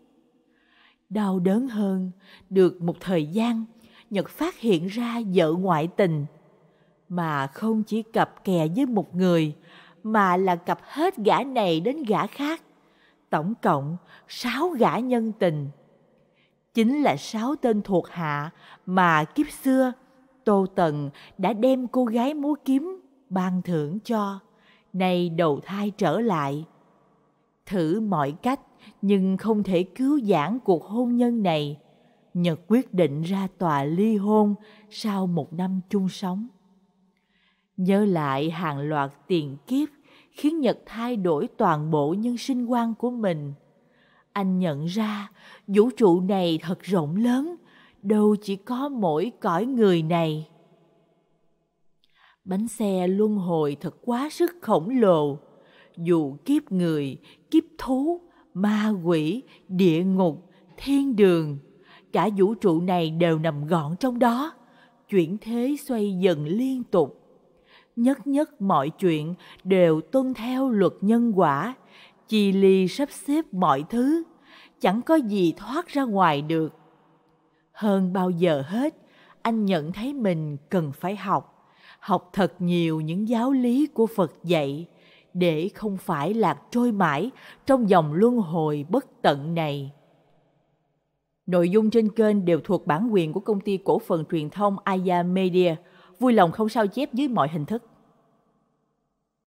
Đau đớn hơn, được một thời gian, Nhật phát hiện ra vợ ngoại tình, mà không chỉ cặp kè với một người, mà là cặp hết gã này đến gã khác. Tổng cộng sáu gã nhân tình chính là sáu tên thuộc hạ mà kiếp xưa Tô Tần đã đem cô gái múa kiếm ban thưởng cho, nay đầu thai trở lại. Thử mọi cách nhưng không thể cứu giãn cuộc hôn nhân này. Nhật quyết định ra tòa ly hôn sau một năm chung sống. Nhớ lại hàng loạt tiền kiếp khiến Nhật thay đổi toàn bộ nhân sinh quan của mình anh nhận ra vũ trụ này thật rộng lớn đâu chỉ có mỗi cõi người này bánh xe luân hồi thật quá sức khổng lồ dù kiếp người kiếp thú ma quỷ địa ngục thiên đường cả vũ trụ này đều nằm gọn trong đó chuyển thế xoay dần liên tục nhất nhất mọi chuyện đều tuân theo luật nhân quả chi ly sắp xếp mọi thứ chẳng có gì thoát ra ngoài được hơn bao giờ hết anh nhận thấy mình cần phải học học thật nhiều những giáo lý của phật dạy để không phải lạc trôi mãi trong dòng luân hồi bất tận này nội dung trên kênh đều thuộc bản quyền của công ty cổ phần truyền thông aya media vui lòng không sao chép dưới mọi hình thức